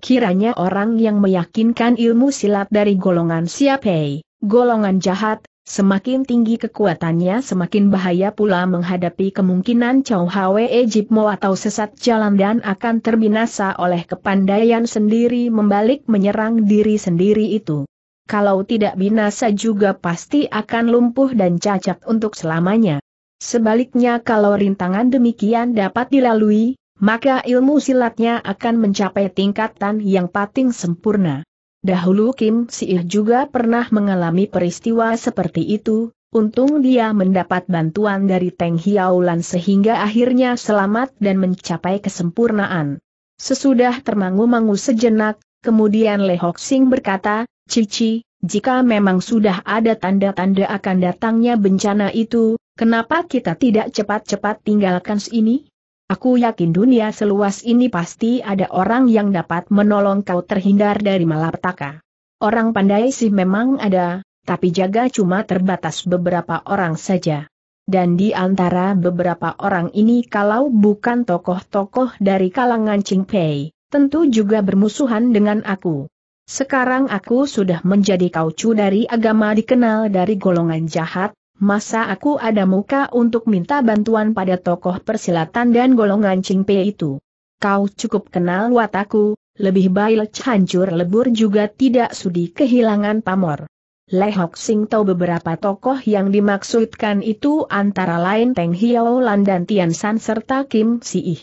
kiranya orang yang meyakinkan ilmu silat dari golongan siapai, golongan jahat, semakin tinggi kekuatannya semakin bahaya pula menghadapi kemungkinan Chow Hwe Ejipmo atau sesat jalan dan akan terbinasa oleh kepandaian sendiri membalik menyerang diri sendiri itu. Kalau tidak binasa juga pasti akan lumpuh dan cacat untuk selamanya. Sebaliknya kalau rintangan demikian dapat dilalui, maka ilmu silatnya akan mencapai tingkatan yang pating sempurna. Dahulu Kim Siih juga pernah mengalami peristiwa seperti itu, untung dia mendapat bantuan dari Teng Hiaulan sehingga akhirnya selamat dan mencapai kesempurnaan. Sesudah termangu-mangu sejenak, kemudian Le Sing berkata, Cici, jika memang sudah ada tanda-tanda akan datangnya bencana itu, kenapa kita tidak cepat-cepat tinggalkan sini? Aku yakin dunia seluas ini pasti ada orang yang dapat menolong kau terhindar dari malapetaka. Orang pandai sih memang ada, tapi jaga cuma terbatas beberapa orang saja. Dan di antara beberapa orang ini kalau bukan tokoh-tokoh dari kalangan Pei, tentu juga bermusuhan dengan aku. Sekarang aku sudah menjadi kaucu dari agama dikenal dari golongan jahat, Masa aku ada muka untuk minta bantuan pada tokoh persilatan dan golongan Cingpe itu? Kau cukup kenal wataku, lebih baik hancur lebur juga tidak sudi kehilangan pamor. lehok Sing tahu beberapa tokoh yang dimaksudkan itu antara lain Teng Hiao Lan dan Tian San serta Kim Si Ih.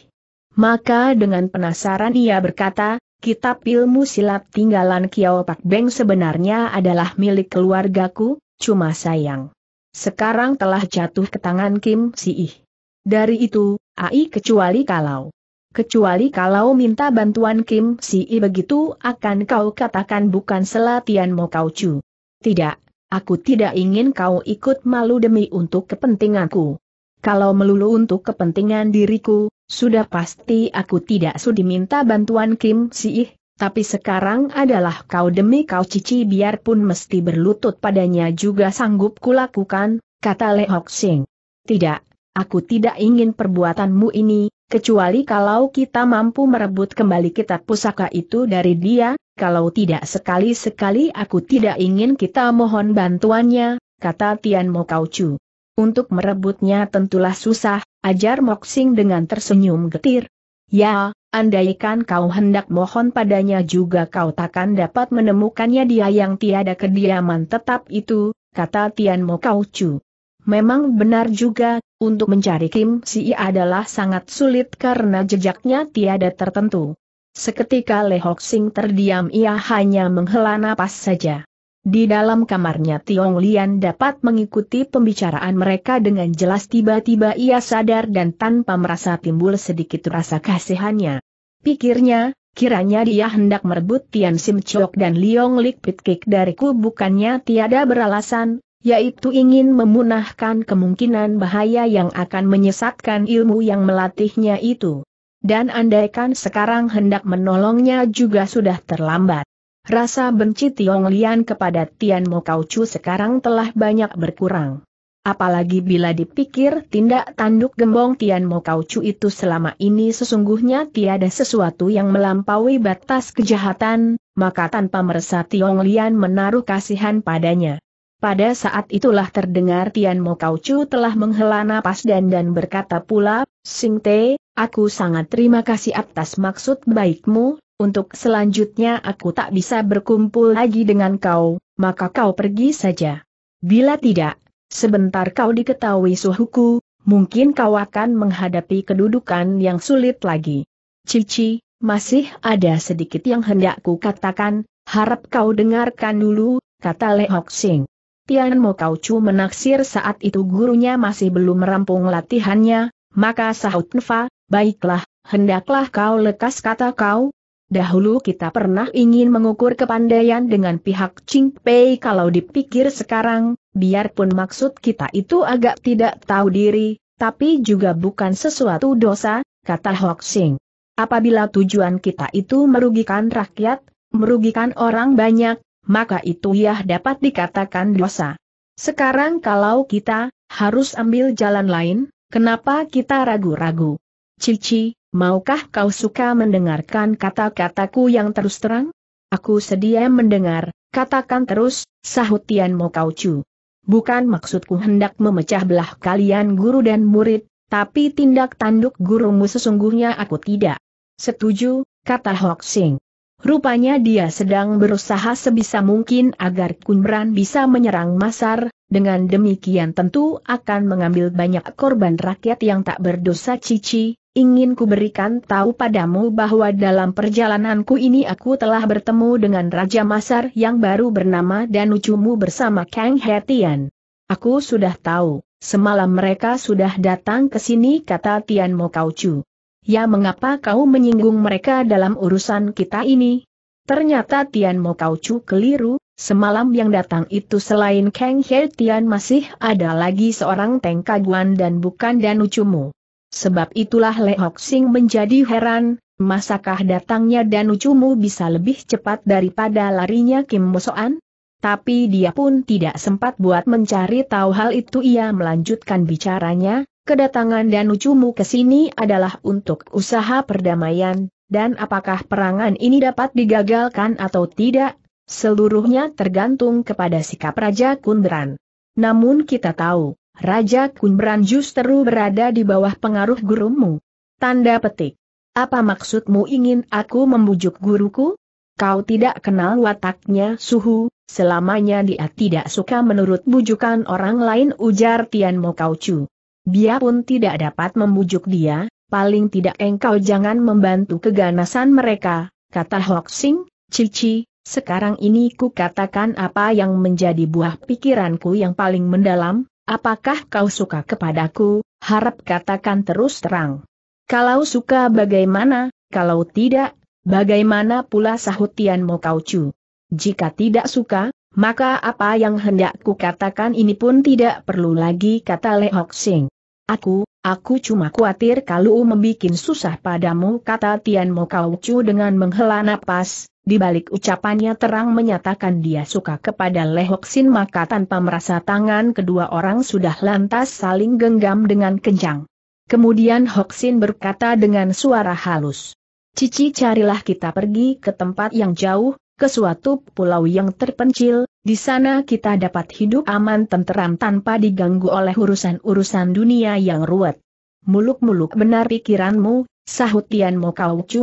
Maka dengan penasaran ia berkata, kitab ilmu silat tinggalan Kiao Pak Beng sebenarnya adalah milik keluargaku, cuma sayang sekarang telah jatuh ke tangan Kim Si Ih. Dari itu, AI kecuali kalau Kecuali kalau minta bantuan Kim Si I begitu akan kau katakan bukan selatian mau kau cu. Tidak, aku tidak ingin kau ikut malu demi untuk kepentinganku. Kalau melulu untuk kepentingan diriku, sudah pasti aku tidak sudi minta bantuan Kim Si Ih tapi sekarang adalah kau demi kau cici biarpun mesti berlutut padanya juga sanggup kulakukan, kata Le Hok Sing. Tidak, aku tidak ingin perbuatanmu ini, kecuali kalau kita mampu merebut kembali kitab pusaka itu dari dia, kalau tidak sekali-sekali aku tidak ingin kita mohon bantuannya, kata Tian Mo Kau Chu. Untuk merebutnya tentulah susah, ajar Sing dengan tersenyum getir. Ya, Andaikan kau hendak mohon padanya juga kau takkan dapat menemukannya dia yang tiada kediaman tetap itu, kata Tian Mo Kau Chu. Memang benar juga, untuk mencari Kim Si adalah sangat sulit karena jejaknya tiada tertentu. Seketika Lehok Sing terdiam ia hanya menghela napas saja. Di dalam kamarnya Tiong Lian dapat mengikuti pembicaraan mereka dengan jelas tiba-tiba ia sadar dan tanpa merasa timbul sedikit rasa kasihannya. Pikirnya, kiranya dia hendak merebut Tian Sim Chok dan Liong Lik Pit Kik dariku bukannya tiada beralasan, yaitu ingin memunahkan kemungkinan bahaya yang akan menyesatkan ilmu yang melatihnya itu. Dan andaikan sekarang hendak menolongnya juga sudah terlambat. Rasa benci Tiong Lian kepada Tian Mo Kau Chu sekarang telah banyak berkurang. Apalagi bila dipikir tindak tanduk gembong Tian Mo Kau Chu itu selama ini sesungguhnya tiada sesuatu yang melampaui batas kejahatan, maka tanpa merasa Tiong Lian menaruh kasihan padanya. Pada saat itulah terdengar Tian Mo Kau Chu telah menghela napas dan dan berkata pula, Sing Te, aku sangat terima kasih atas maksud baikmu, untuk selanjutnya aku tak bisa berkumpul lagi dengan kau, maka kau pergi saja. Bila tidak, sebentar kau diketahui suhuku, mungkin kau akan menghadapi kedudukan yang sulit lagi. Cici, masih ada sedikit yang hendakku katakan, harap kau dengarkan dulu, kata Le Hock Sing. Tian Mo Kau Chu menaksir saat itu gurunya masih belum merampung latihannya, maka sahut Nfa, baiklah, hendaklah kau lekas kata kau, Dahulu kita pernah ingin mengukur kepandaian dengan pihak Ching Pei kalau dipikir sekarang, biarpun maksud kita itu agak tidak tahu diri, tapi juga bukan sesuatu dosa, kata Hoaxing. Apabila tujuan kita itu merugikan rakyat, merugikan orang banyak, maka itu ya dapat dikatakan dosa. Sekarang kalau kita, harus ambil jalan lain, kenapa kita ragu-ragu? Cici, maukah kau suka mendengarkan kata-kataku yang terus terang? Aku sedia mendengar, katakan terus, sahut Tian Mo Kau Chu. Bukan maksudku hendak memecah belah kalian guru dan murid, tapi tindak tanduk gurumu sesungguhnya aku tidak. Setuju, kata Sing. Rupanya dia sedang berusaha sebisa mungkin agar Kunbran bisa menyerang Masar, dengan demikian tentu akan mengambil banyak korban rakyat yang tak berdosa cici, ingin kuberikan tahu padamu bahwa dalam perjalananku ini aku telah bertemu dengan Raja Masar yang baru bernama Danucumu bersama Kang Hetian. Aku sudah tahu, semalam mereka sudah datang ke sini kata Tian Mokaucu. Ya mengapa kau menyinggung mereka dalam urusan kita ini? Ternyata Tian Mo Kau Chu keliru, semalam yang datang itu selain Kang He Tian masih ada lagi seorang Teng Kaguan dan bukan Dan Ucumu. Sebab itulah Le Hok Sing menjadi heran, masakah datangnya Dan Ucumu bisa lebih cepat daripada larinya Kim Soan? Tapi dia pun tidak sempat buat mencari tahu hal itu ia melanjutkan bicaranya, kedatangan Danucumu ke sini adalah untuk usaha perdamaian, dan apakah perangan ini dapat digagalkan atau tidak, seluruhnya tergantung kepada sikap Raja Kunberan. Namun kita tahu, Raja Kunberan justru berada di bawah pengaruh gurumu. Tanda petik. Apa maksudmu ingin aku membujuk guruku? Kau tidak kenal wataknya suhu, selamanya dia tidak suka menurut bujukan orang lain ujar Tian Chu. Dia pun tidak dapat membujuk dia, paling tidak engkau jangan membantu keganasan mereka, kata Hoxing, Cici, sekarang ini ku katakan apa yang menjadi buah pikiranku yang paling mendalam, apakah kau suka kepadaku, harap katakan terus terang. Kalau suka bagaimana, kalau tidak, bagaimana pula sahutian mau kau Kaucu. Jika tidak suka, maka apa yang hendak ku katakan ini pun tidak perlu lagi kata Le Hoxing. Aku, aku cuma khawatir kalau membuat susah padamu kata Tian Mo Kau Chu dengan menghela napas, di balik ucapannya terang menyatakan dia suka kepada Lehok Sin maka tanpa merasa tangan kedua orang sudah lantas saling genggam dengan kencang. Kemudian Hok Sin berkata dengan suara halus. Cici carilah kita pergi ke tempat yang jauh, ke suatu pulau yang terpencil, di sana kita dapat hidup aman tenteram tanpa diganggu oleh urusan-urusan dunia yang ruwet. Muluk-muluk benar pikiranmu, sahut Tian Mo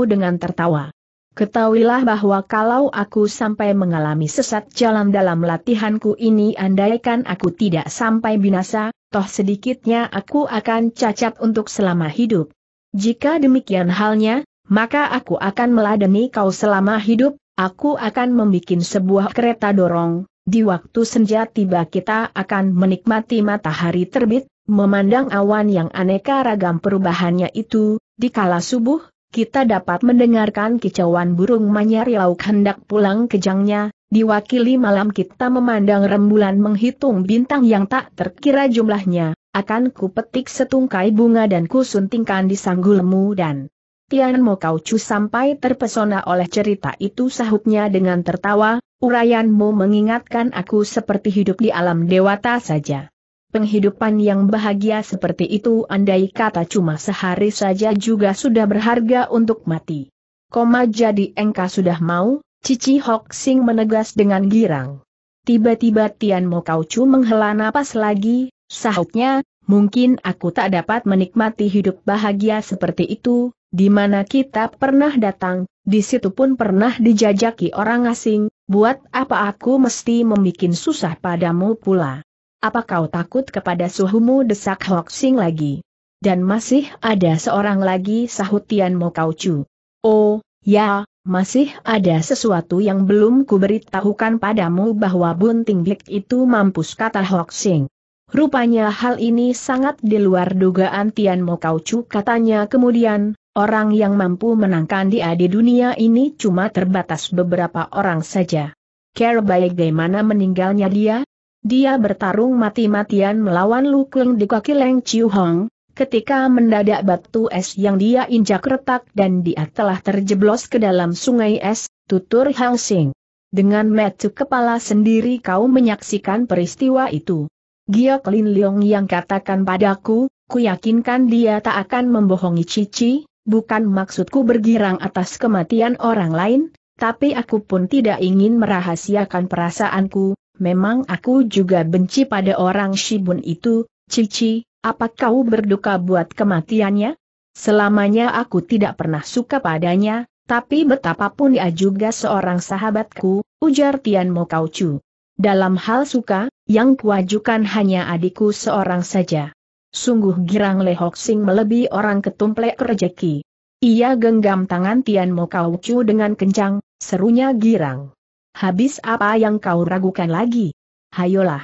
dengan tertawa. Ketahuilah bahwa kalau aku sampai mengalami sesat jalan dalam latihanku ini andaikan aku tidak sampai binasa, toh sedikitnya aku akan cacat untuk selama hidup. Jika demikian halnya, maka aku akan meladeni kau selama hidup, Aku akan membuat sebuah kereta dorong, di waktu senja tiba kita akan menikmati matahari terbit, memandang awan yang aneka ragam perubahannya itu, di kala subuh, kita dapat mendengarkan kicauan burung manyari lauk hendak pulang kejangnya. diwakili malam kita memandang rembulan menghitung bintang yang tak terkira jumlahnya, akan kupetik setungkai bunga dan kusuntingkan di sanggulmu dan Tian Mo Kau Chu sampai terpesona oleh cerita itu sahutnya dengan tertawa, urayanmu mengingatkan aku seperti hidup di alam dewata saja. Penghidupan yang bahagia seperti itu andai kata cuma sehari saja juga sudah berharga untuk mati. Koma jadi engka sudah mau, Cici Hok Sing menegas dengan girang. Tiba-tiba Tian Mo Kau Chu menghela napas lagi, sahutnya, mungkin aku tak dapat menikmati hidup bahagia seperti itu, di mana kita pernah datang, di situ pun pernah dijajaki orang asing, buat apa aku mesti membuat susah padamu pula. Apa kau takut kepada suhumu desak hoaxing lagi? Dan masih ada seorang lagi sahut Tian Mo Chu. Oh, ya, masih ada sesuatu yang belum kuberitahukan padamu bahwa bunting blik itu mampus kata hoaxing. Rupanya hal ini sangat di luar dugaan Tian Mo Chu katanya kemudian, Orang yang mampu menangkan dia di dunia ini cuma terbatas beberapa orang saja. Care bagaimana meninggalnya dia? Dia bertarung mati-matian melawan Lu Kung di kaki Leng Chiu Hong, ketika mendadak batu es yang dia injak retak dan dia telah terjeblos ke dalam sungai es, tutur Hang Sing. Dengan metu kepala sendiri kau menyaksikan peristiwa itu. Giok Lin Leong yang katakan padaku, ku yakinkan dia tak akan membohongi Cici, Bukan maksudku bergirang atas kematian orang lain, tapi aku pun tidak ingin merahasiakan perasaanku, memang aku juga benci pada orang Shibun itu, Cici, apa kau berduka buat kematiannya? Selamanya aku tidak pernah suka padanya, tapi betapapun dia juga seorang sahabatku, ujar Tian Mo Kau Chu. Dalam hal suka, yang kuajukan hanya adikku seorang saja. Sungguh girang Lehok Sing melebihi orang ketumplek rejeki. Ia genggam tangan Tian Mo Kau Chu dengan kencang, serunya girang. Habis apa yang kau ragukan lagi? Hayolah.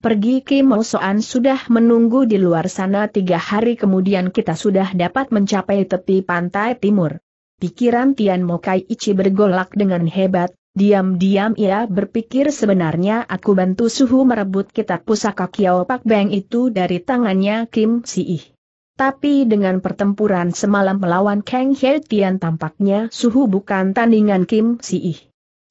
Pergi ke Soan sudah menunggu di luar sana tiga hari kemudian kita sudah dapat mencapai tepi pantai timur. Pikiran Tian Mokai Ichi bergolak dengan hebat, Diam-diam ia berpikir sebenarnya aku bantu Suhu merebut kitab pusaka Kiao Pak Beng itu dari tangannya Kim Si Ih. Tapi dengan pertempuran semalam melawan Kang He Tian tampaknya Suhu bukan tandingan Kim Si Ih.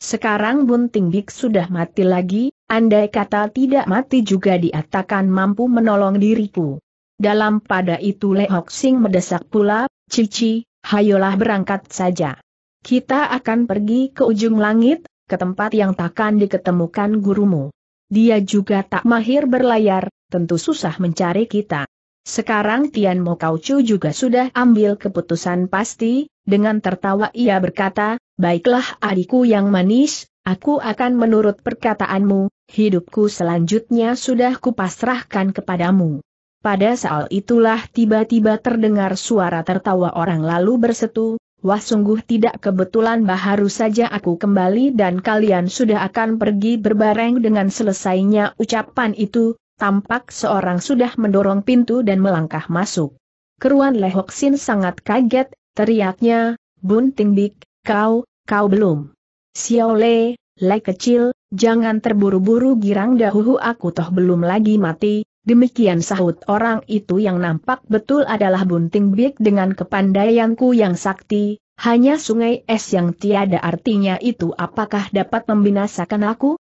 Sekarang Bunting Bik sudah mati lagi, andai kata tidak mati juga diatakan mampu menolong diriku. Dalam pada itu Lehok Sing mendesak pula, Cici, hayolah berangkat saja. Kita akan pergi ke ujung langit, ke tempat yang takkan diketemukan gurumu. Dia juga tak mahir berlayar, tentu susah mencari kita. Sekarang Tian Mo Chu juga sudah ambil keputusan pasti, dengan tertawa ia berkata, Baiklah adikku yang manis, aku akan menurut perkataanmu, hidupku selanjutnya sudah kupasrahkan kepadamu. Pada saat itulah tiba-tiba terdengar suara tertawa orang lalu bersetu, Wah sungguh tidak kebetulan baharu saja aku kembali dan kalian sudah akan pergi berbareng dengan selesainya ucapan itu, tampak seorang sudah mendorong pintu dan melangkah masuk. Keruan Lehok Sin sangat kaget, teriaknya, Bun Tingbik, kau, kau belum. Xiao Le, Le kecil, jangan terburu-buru girang dahulu aku toh belum lagi mati, Demikian sahut orang itu yang nampak betul adalah Bunting Big dengan kepandaianku yang sakti, hanya sungai es yang tiada artinya itu apakah dapat membinasakan aku?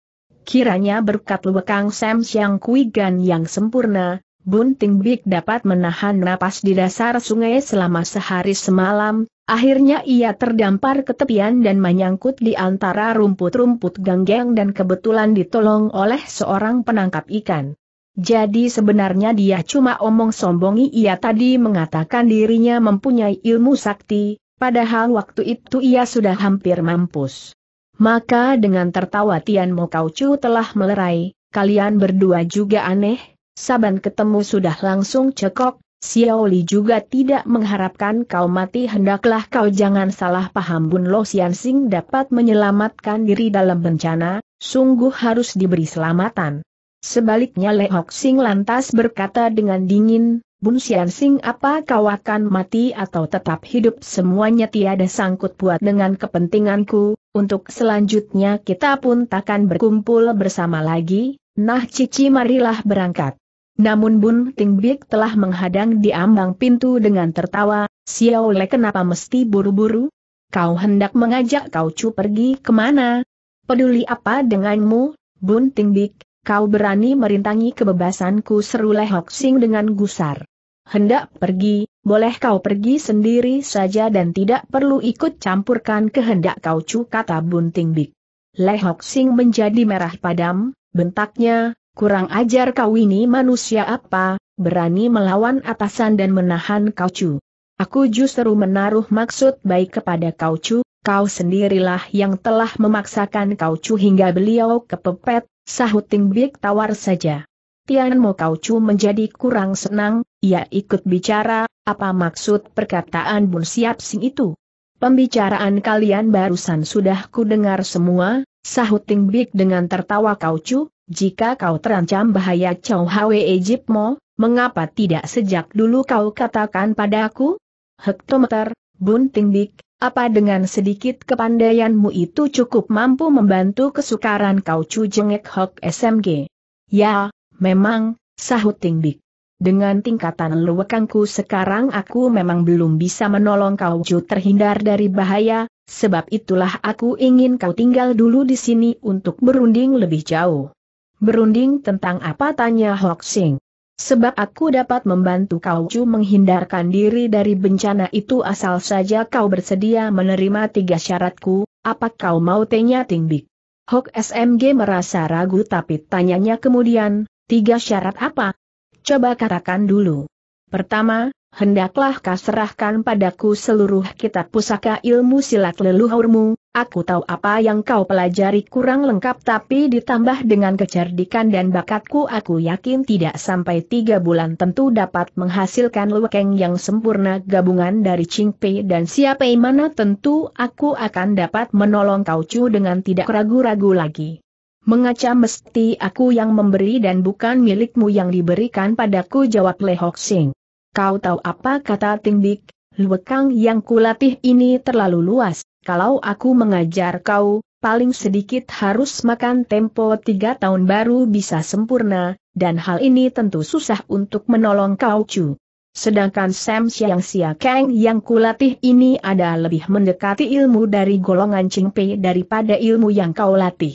Kiranya berkat luwekang Sam Siang Kui Gan yang sempurna, Bunting Big dapat menahan napas di dasar sungai selama sehari semalam, akhirnya ia terdampar ke tepian dan menyangkut di antara rumput-rumput ganggang dan kebetulan ditolong oleh seorang penangkap ikan. Jadi sebenarnya dia cuma omong sombongi ia tadi mengatakan dirinya mempunyai ilmu sakti, padahal waktu itu ia sudah hampir mampus. Maka dengan tertawa Tian Mo telah melerai, kalian berdua juga aneh, saban ketemu sudah langsung cekok, Xiao Li juga tidak mengharapkan kau mati hendaklah kau jangan salah paham Bun Lo Sing dapat menyelamatkan diri dalam bencana, sungguh harus diberi selamatan. Sebaliknya Le Sing lantas berkata dengan dingin, Bun Sian Sing apa kau akan mati atau tetap hidup semuanya tiada sangkut buat dengan kepentinganku, untuk selanjutnya kita pun takkan berkumpul bersama lagi, nah cici marilah berangkat. Namun Bun Ting Bik telah menghadang di ambang pintu dengan tertawa, Xiao Le kenapa mesti buru-buru? Kau hendak mengajak kau cu pergi kemana? Peduli apa denganmu, Bun Ting Bik? Kau berani merintangi kebebasanku seru lehok Hok Sing dengan gusar. Hendak pergi, boleh kau pergi sendiri saja dan tidak perlu ikut campurkan kehendak kau cu kata Bunting Bik. Lehok Hok Sing menjadi merah padam, bentaknya, kurang ajar kau ini manusia apa, berani melawan atasan dan menahan kau cu. Aku justru menaruh maksud baik kepada kau cu, kau sendirilah yang telah memaksakan kau cu hingga beliau kepepet, Sahut Ting Bik tawar saja. Tian Mo Kau Chu menjadi kurang senang, ia ikut bicara, apa maksud perkataan Bun Siap Sing itu? Pembicaraan kalian barusan sudah kudengar semua, sahut Ting Bik dengan tertawa Kau Chu. jika kau terancam bahaya Chow Hwe Mo, mengapa tidak sejak dulu kau katakan padaku? Hektometer, Bun Ting Bik, apa dengan sedikit kepandaianmu itu cukup mampu membantu kesukaran kau cu Jengek Hok SMG? Ya, memang, sahut Ting Bik. Dengan tingkatan luwekanku sekarang aku memang belum bisa menolong kau cu terhindar dari bahaya, sebab itulah aku ingin kau tinggal dulu di sini untuk berunding lebih jauh. Berunding tentang apa tanya Hok Sing? Sebab aku dapat membantu kau cu menghindarkan diri dari bencana itu asal saja kau bersedia menerima tiga syaratku, apa kau mau tanya tingbik? Hok SMG merasa ragu tapi tanyanya kemudian, tiga syarat apa? Coba katakan dulu. Pertama, hendaklah kau serahkan padaku seluruh kitab pusaka ilmu silat leluhurmu, aku tahu apa yang kau pelajari kurang lengkap tapi ditambah dengan kecerdikan dan bakatku aku yakin tidak sampai tiga bulan tentu dapat menghasilkan lukeng yang sempurna gabungan dari Cingpei dan siapa mana tentu aku akan dapat menolong kau cu dengan tidak ragu-ragu lagi. Mengaca mesti aku yang memberi dan bukan milikmu yang diberikan padaku jawab Lehok Sing. Kau tahu apa kata Tingbik? Lekang yang kulatih ini terlalu luas, kalau aku mengajar kau, paling sedikit harus makan tempo tiga tahun baru bisa sempurna, dan hal ini tentu susah untuk menolong kau cu. Sedangkan Sam Siang Sia Kang yang kulatih ini ada lebih mendekati ilmu dari golongan Pei daripada ilmu yang kau latih.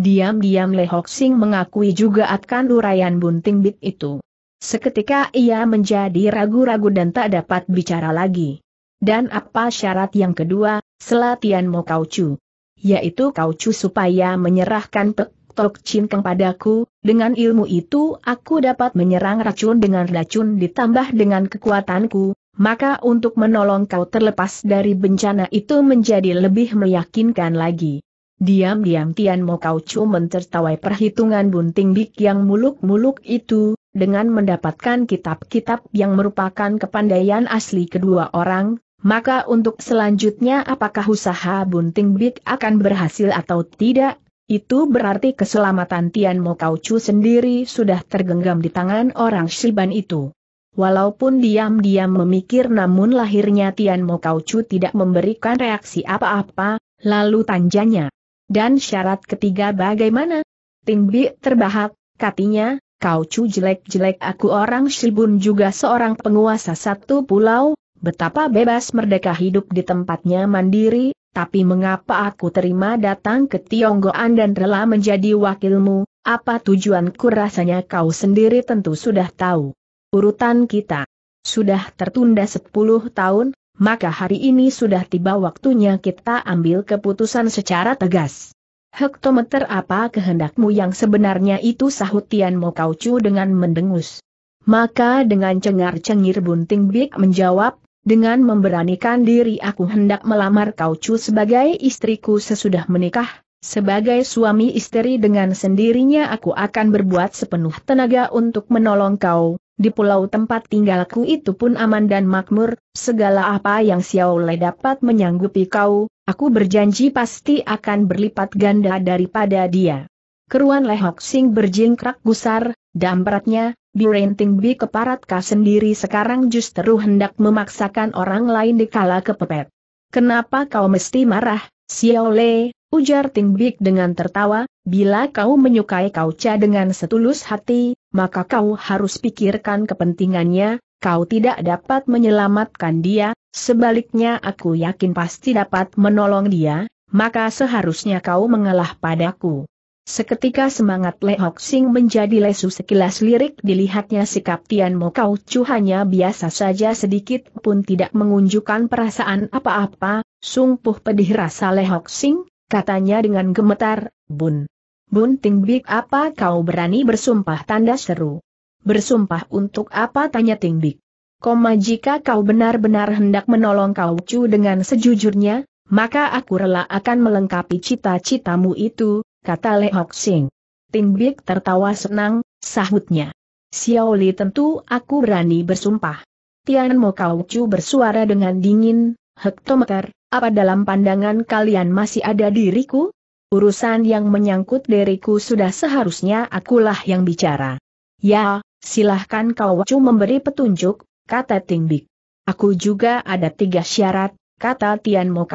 Diam-diam Lehok Sing mengakui juga akan uraian bunting bit itu. Seketika ia menjadi ragu-ragu dan tak dapat bicara lagi. Dan apa syarat yang kedua, selatian mau kaucu? Yaitu kaucu supaya menyerahkan pek Tok Chinkeng padaku, dengan ilmu itu aku dapat menyerang racun dengan racun ditambah dengan kekuatanku, maka untuk menolong kau terlepas dari bencana itu menjadi lebih meyakinkan lagi. Diam-diam Tian Mo Kau Chu mentertawai perhitungan bunting bik yang muluk-muluk itu, dengan mendapatkan kitab-kitab yang merupakan kepandaian asli kedua orang, maka untuk selanjutnya apakah usaha Bunting Big akan berhasil atau tidak? Itu berarti keselamatan Tian Mo Chu sendiri sudah tergenggam di tangan orang Shiban itu. Walaupun diam-diam memikir namun lahirnya Tian Mo Chu tidak memberikan reaksi apa-apa, lalu tanjanya. Dan syarat ketiga bagaimana? Ting Tingbi terbahak, katinya, kau cu jelek-jelek aku orang Shibun juga seorang penguasa satu pulau, betapa bebas merdeka hidup di tempatnya mandiri, tapi mengapa aku terima datang ke Tionggoan dan rela menjadi wakilmu, apa tujuanku rasanya kau sendiri tentu sudah tahu. Urutan kita sudah tertunda 10 tahun, maka hari ini sudah tiba waktunya kita ambil keputusan secara tegas. Hektometer apa kehendakmu yang sebenarnya itu sahut Tian Mo Kau Chu dengan mendengus. Maka dengan cengar-cengir bunting Bik menjawab, dengan memberanikan diri aku hendak melamar Kau Chu sebagai istriku sesudah menikah, sebagai suami istri dengan sendirinya aku akan berbuat sepenuh tenaga untuk menolong kau, di pulau tempat tinggalku itu pun aman dan makmur, segala apa yang Xiao Le dapat menyanggupi kau, aku berjanji pasti akan berlipat ganda daripada dia. Keruan Lehok Sing berjingkrak gusar, dampratnya, Birenting Bi keparat sendiri sekarang justru hendak memaksakan orang lain dikala kepepet. Kenapa kau mesti marah, Xiao Le, Ujar Ting Bik dengan tertawa, bila kau menyukai Kau Cha dengan setulus hati, maka kau harus pikirkan kepentingannya, kau tidak dapat menyelamatkan dia, sebaliknya aku yakin pasti dapat menolong dia, maka seharusnya kau mengalah padaku. Seketika semangat Le Hok Sing menjadi lesu sekilas lirik dilihatnya sikap Tian Mo Kau Chu hanya biasa saja sedikit pun tidak mengunjukkan perasaan apa-apa, Sungguh pedih rasa Le Hok Sing, Katanya dengan gemetar, Bun. Bun Tingbik apa kau berani bersumpah tanda seru? Bersumpah untuk apa tanya Tingbik? Koma jika kau benar-benar hendak menolong kau cu dengan sejujurnya, maka aku rela akan melengkapi cita-citamu itu, kata Le Sing. Tingbik tertawa senang, sahutnya. Xiaoli tentu aku berani bersumpah. Tian Mo Kau Chu bersuara dengan dingin, hektometer, apa dalam pandangan kalian masih ada diriku? Urusan yang menyangkut diriku sudah seharusnya akulah yang bicara. Ya, silahkan kau wacu memberi petunjuk, kata Tingbik. Aku juga ada tiga syarat, kata Tian Mo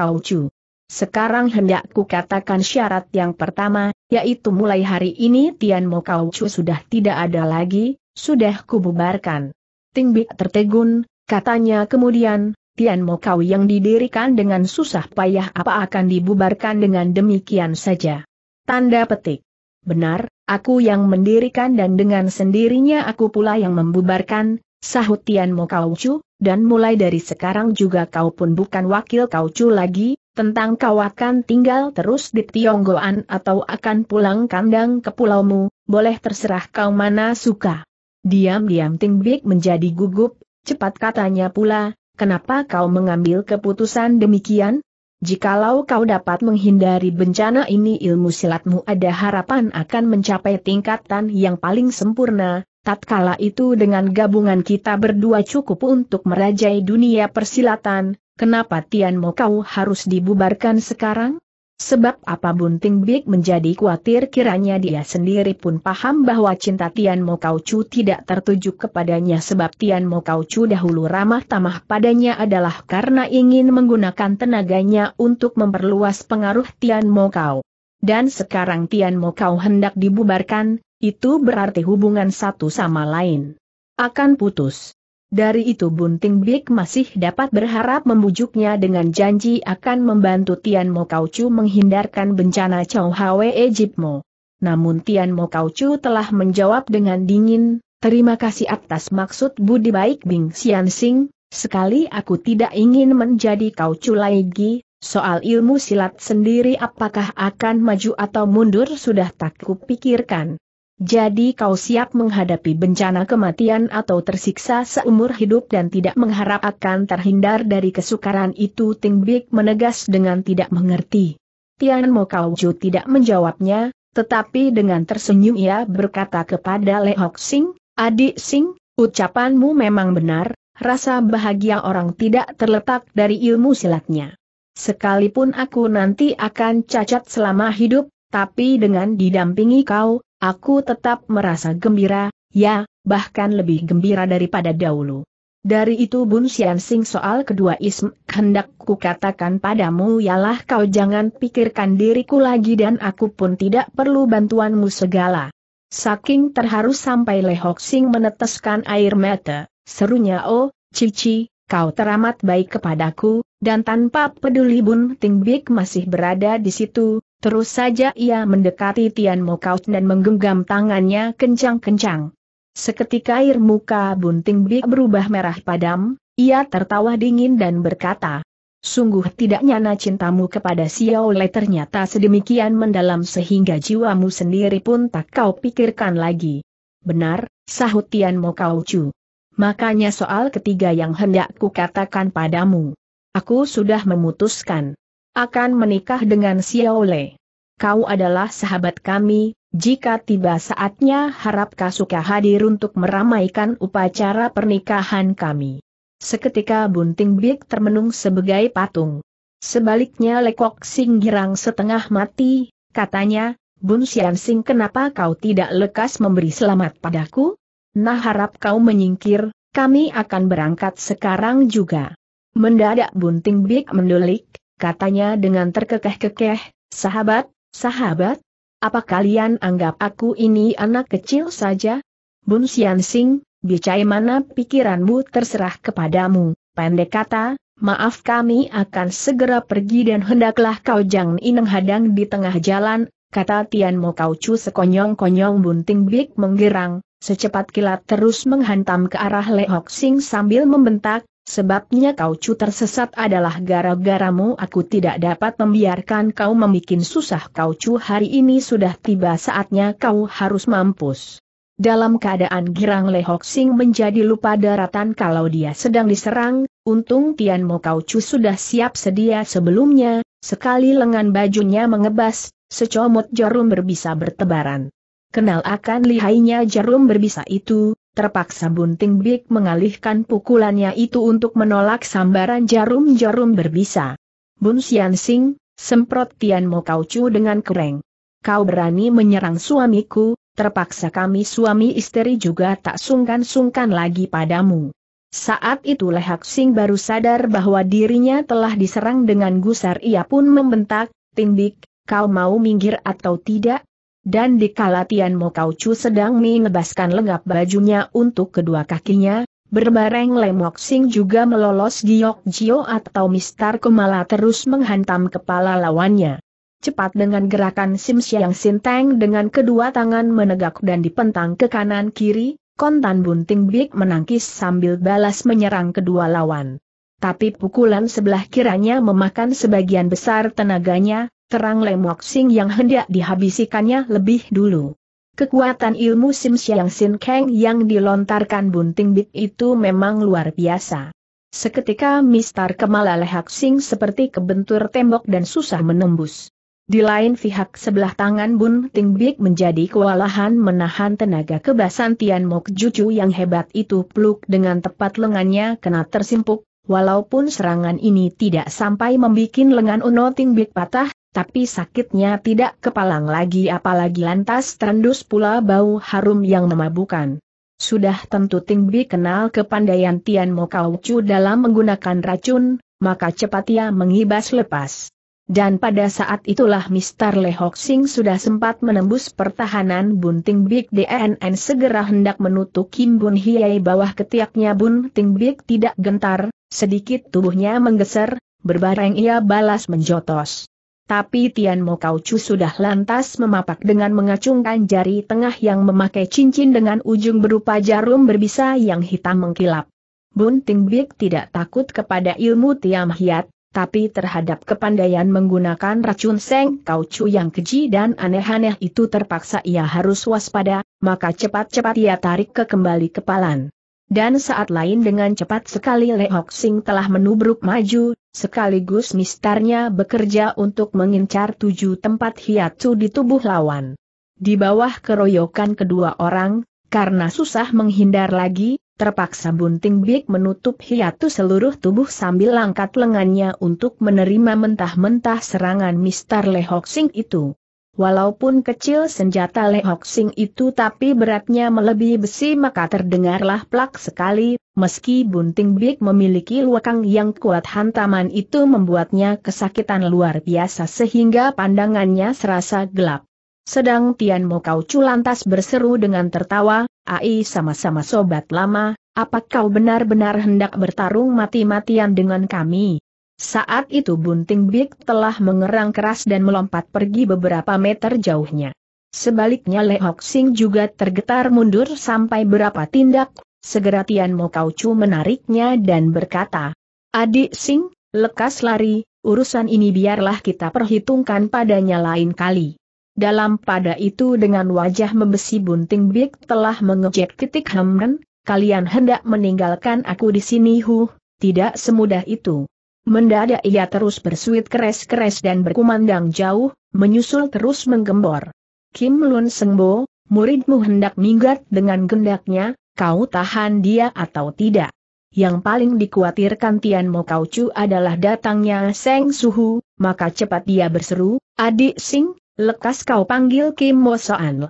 Sekarang hendakku katakan syarat yang pertama, yaitu mulai hari ini Tian Mo sudah tidak ada lagi, sudah kububarkan. Tingbik tertegun, katanya kemudian, Tian Mokau yang didirikan dengan susah payah apa akan dibubarkan dengan demikian saja. Tanda petik. Benar, aku yang mendirikan dan dengan sendirinya aku pula yang membubarkan, sahut Mokau Chu, dan mulai dari sekarang juga kau pun bukan wakil Chu lagi, tentang kau akan tinggal terus di Tionggoan atau akan pulang kandang ke pulaumu, boleh terserah kau mana suka. Diam-diam Ting Bik menjadi gugup, cepat katanya pula, Kenapa kau mengambil keputusan demikian? Jikalau kau dapat menghindari bencana ini ilmu silatmu ada harapan akan mencapai tingkatan yang paling sempurna, tatkala itu dengan gabungan kita berdua cukup untuk merajai dunia persilatan, kenapa Tian Mo kau harus dibubarkan sekarang? Sebab apa Bunting Big menjadi khawatir kiranya dia sendiri pun paham bahwa cinta Tian Mo Chu tidak tertuju kepadanya sebab Tian Mo Chu dahulu ramah tamah padanya adalah karena ingin menggunakan tenaganya untuk memperluas pengaruh Tian Mo Kau. Dan sekarang Tian Mo Kau hendak dibubarkan, itu berarti hubungan satu sama lain akan putus. Dari itu Bunting Bik masih dapat berharap membujuknya dengan janji akan membantu Tian Mo Chu menghindarkan bencana Chow Hwe Ejipmo. Namun Tian Mo Chu telah menjawab dengan dingin, terima kasih atas maksud budi baik Bing Xian Sing, sekali aku tidak ingin menjadi kauchu lagi, soal ilmu silat sendiri apakah akan maju atau mundur sudah tak kupikirkan. Jadi kau siap menghadapi bencana kematian atau tersiksa seumur hidup dan tidak mengharap akan terhindar dari kesukaran itu Ting Bik menegas dengan tidak mengerti. Tian Mo Kauju tidak menjawabnya, tetapi dengan tersenyum ia berkata kepada Le Hok Sing, Adik Sing, ucapanmu memang benar, rasa bahagia orang tidak terletak dari ilmu silatnya. Sekalipun aku nanti akan cacat selama hidup, tapi dengan didampingi kau, Aku tetap merasa gembira, ya, bahkan lebih gembira daripada dahulu. Dari itu Bun Sian Sing soal kedua ism, hendak ku katakan padamu ialah kau jangan pikirkan diriku lagi dan aku pun tidak perlu bantuanmu segala. Saking terharu sampai Lehok Sing meneteskan air mata, serunya oh, Cici, kau teramat baik kepadaku, dan tanpa peduli Bun Ting Bik masih berada di situ, Terus saja ia mendekati Tian Mokau dan menggenggam tangannya kencang-kencang. Seketika air muka Bunting Bi berubah merah padam, ia tertawa dingin dan berkata, Sungguh tidak nyana cintamu kepada Xiao Le ternyata sedemikian mendalam sehingga jiwamu sendiri pun tak kau pikirkan lagi. Benar, sahut Tian Mokau Chu. Makanya soal ketiga yang hendak kukatakan padamu. Aku sudah memutuskan akan menikah dengan Xiao Le. Kau adalah sahabat kami, jika tiba saatnya harap Kasuka hadir untuk meramaikan upacara pernikahan kami. Seketika Bunting Big termenung sebagai patung. Sebaliknya Lekok Sing girang setengah mati, katanya, Bun Xian Sing kenapa kau tidak lekas memberi selamat padaku? Nah harap kau menyingkir, kami akan berangkat sekarang juga. Mendadak Bunting Big mendulik, katanya dengan terkekeh-kekeh, sahabat, sahabat, apa kalian anggap aku ini anak kecil saja? Bun Sian Sing, bicai mana pikiranmu terserah kepadamu, pendek kata, maaf kami akan segera pergi dan hendaklah kau jangan hadang di tengah jalan, kata Tian Mo Kau Chu sekonyong-konyong bunting big menggerang, secepat kilat terus menghantam ke arah Lehok Sing sambil membentak, Sebabnya kau cu tersesat adalah gara-garamu aku tidak dapat membiarkan kau membuat susah kau cu hari ini sudah tiba saatnya kau harus mampus. Dalam keadaan girang Lehok Sing menjadi lupa daratan kalau dia sedang diserang, untung Tian Mo Kau Chu sudah siap sedia sebelumnya, sekali lengan bajunya mengebas, secomot jarum berbisa bertebaran. Kenal akan lihainya jarum berbisa itu, Terpaksa Bunting Big mengalihkan pukulannya itu untuk menolak sambaran jarum-jarum berbisa. Bun Sian Sing, semprot Tian Mo Kau Chu dengan kereng. Kau berani menyerang suamiku, terpaksa kami suami istri juga tak sungkan-sungkan lagi padamu. Saat itu Lehak Sing baru sadar bahwa dirinya telah diserang dengan gusar ia pun membentak, Ting Big, kau mau minggir atau tidak? Dan di kalatian Mokaucu sedang mengebaskan lengkap bajunya untuk kedua kakinya, berbareng Lemok Sing juga melolos Giok Jio atau Mister Kumala terus menghantam kepala lawannya. Cepat dengan gerakan Sim Siang Sinteng dengan kedua tangan menegak dan dipentang ke kanan kiri, Kontan Bunting Big menangkis sambil balas menyerang kedua lawan. Tapi pukulan sebelah kiranya memakan sebagian besar tenaganya, terang Lemok Sing yang hendak dihabisikannya lebih dulu. Kekuatan ilmu Sim Siang Sin Kang yang dilontarkan bunting bit itu memang luar biasa. Seketika mister Kemala Lehak Sing seperti kebentur tembok dan susah menembus. Di lain pihak sebelah tangan Bun Ting menjadi kewalahan menahan tenaga kebasan Tian Mok juju yang hebat itu peluk dengan tepat lengannya kena tersimpuk, walaupun serangan ini tidak sampai membuat lengan Uno Ting patah, tapi sakitnya tidak kepalang lagi apalagi lantas terendus pula bau harum yang memabukan. Sudah tentu Ting Bi kenal kepandaian Tian Mo Chu dalam menggunakan racun, maka cepat ia mengibas lepas. Dan pada saat itulah Mister Le Hoxing Sing sudah sempat menembus pertahanan Bun Ting Bik DNN segera hendak menutup Kim Bun Hiei bawah ketiaknya Bun Ting Bik tidak gentar, sedikit tubuhnya menggeser, berbareng ia balas menjotos. Tapi Tian Mo Kau Chu sudah lantas memapak dengan mengacungkan jari tengah yang memakai cincin dengan ujung berupa jarum berbisa yang hitam mengkilap. Ting Bik tidak takut kepada ilmu Tiam Hiat, tapi terhadap kepandaian menggunakan racun Seng Kau Chu yang keji dan aneh-aneh itu terpaksa ia harus waspada, maka cepat-cepat ia tarik ke kembali kepalan. Dan saat lain dengan cepat sekali Le Hock Sing telah menubruk maju, sekaligus mistarnya bekerja untuk mengincar tujuh tempat hiatu di tubuh lawan. Di bawah keroyokan kedua orang, karena susah menghindar lagi, terpaksa Bunting Big menutup hiatu seluruh tubuh sambil langkat lengannya untuk menerima mentah-mentah serangan Mistar Le Hock Sing itu. Walaupun kecil senjata Lehok Sing itu tapi beratnya melebihi besi maka terdengarlah plak sekali, meski bunting big memiliki luakang yang kuat hantaman itu membuatnya kesakitan luar biasa sehingga pandangannya serasa gelap. Sedang Tian Mo Kau lantas berseru dengan tertawa, Ai sama-sama sobat lama, apa kau benar-benar hendak bertarung mati-matian dengan kami? Saat itu bunting Big telah mengerang keras dan melompat pergi beberapa meter jauhnya. Sebaliknya Le Singh Sing juga tergetar mundur sampai berapa tindak, segera Tian Mo Kau Chu menariknya dan berkata, Adik Sing, lekas lari, urusan ini biarlah kita perhitungkan padanya lain kali. Dalam pada itu dengan wajah membesi bunting Big telah mengejek titik Hemren, kalian hendak meninggalkan aku di sini huh, tidak semudah itu. Mendadak ia terus bersuit keres-keres dan berkumandang jauh, menyusul terus menggembor. Kim Lun Sengbo, muridmu hendak minggat dengan gendaknya, kau tahan dia atau tidak. Yang paling dikhawatirkan Tian Mo kau cu adalah datangnya Seng Suhu, maka cepat dia berseru, adik Sing, lekas kau panggil Kim Mo Soan.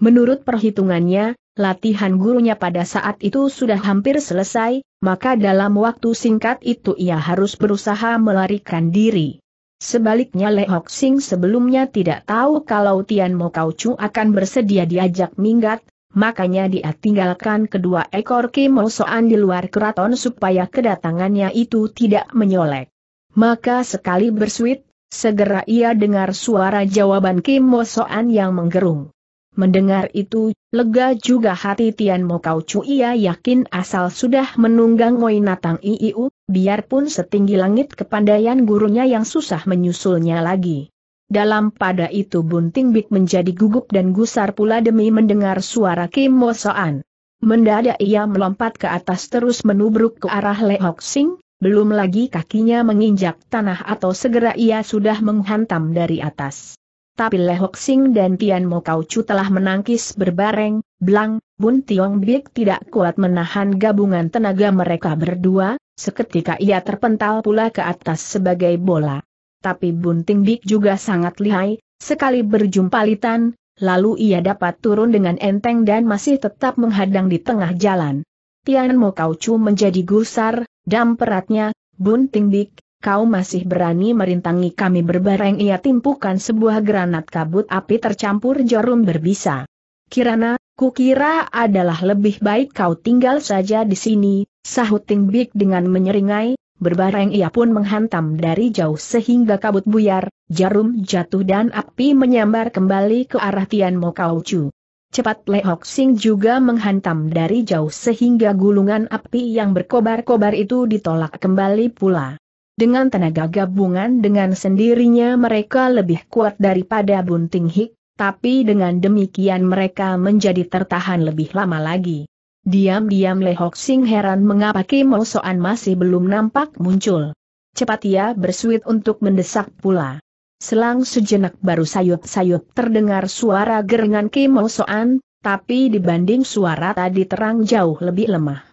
Menurut perhitungannya, latihan gurunya pada saat itu sudah hampir selesai, maka dalam waktu singkat itu ia harus berusaha melarikan diri. Sebaliknya Le Hok Sing sebelumnya tidak tahu kalau Tian Mo Kau Chu akan bersedia diajak minggat, makanya dia tinggalkan kedua ekor Kim Soan di luar keraton supaya kedatangannya itu tidak menyolek. Maka sekali bersuit, segera ia dengar suara jawaban Kim Soan yang menggerung. Mendengar itu, lega juga hati Tian Mo Kau Chu ia yakin asal sudah menunggang Moi Natang Iiu, biarpun setinggi langit kepandaian gurunya yang susah menyusulnya lagi. Dalam pada itu Bunting Bik menjadi gugup dan gusar pula demi mendengar suara Kim Mo Soan. Mendadak ia melompat ke atas terus menubruk ke arah Le Hok Sing, belum lagi kakinya menginjak tanah atau segera ia sudah menghantam dari atas tapi Lehok Sing dan Tian Mo Kau Chu telah menangkis berbareng, Blang, Bun Tiong Bik tidak kuat menahan gabungan tenaga mereka berdua, seketika ia terpental pula ke atas sebagai bola. Tapi Bun Ting Bik juga sangat lihai, sekali berjumpa litan, lalu ia dapat turun dengan enteng dan masih tetap menghadang di tengah jalan. Tian Mo Kau Chu menjadi gusar, dan peratnya, Bun Ting Bik, kau masih berani merintangi kami berbareng ia timpukan sebuah granat kabut api tercampur jarum berbisa. Kirana, kukira adalah lebih baik kau tinggal saja di sini, sahut Ting Bik dengan menyeringai, berbareng ia pun menghantam dari jauh sehingga kabut buyar, jarum jatuh dan api menyambar kembali ke arah Tian Mo Kau Chu. Cepat Le Sing juga menghantam dari jauh sehingga gulungan api yang berkobar-kobar itu ditolak kembali pula. Dengan tenaga gabungan dengan sendirinya mereka lebih kuat daripada Bunting Hik, tapi dengan demikian mereka menjadi tertahan lebih lama lagi. Diam-diam Lehok Sing heran mengapa Kim Soan masih belum nampak muncul. Cepat ia bersuit untuk mendesak pula. Selang sejenak baru sayup-sayup terdengar suara gerengan Kim Soan, tapi dibanding suara tadi terang jauh lebih lemah.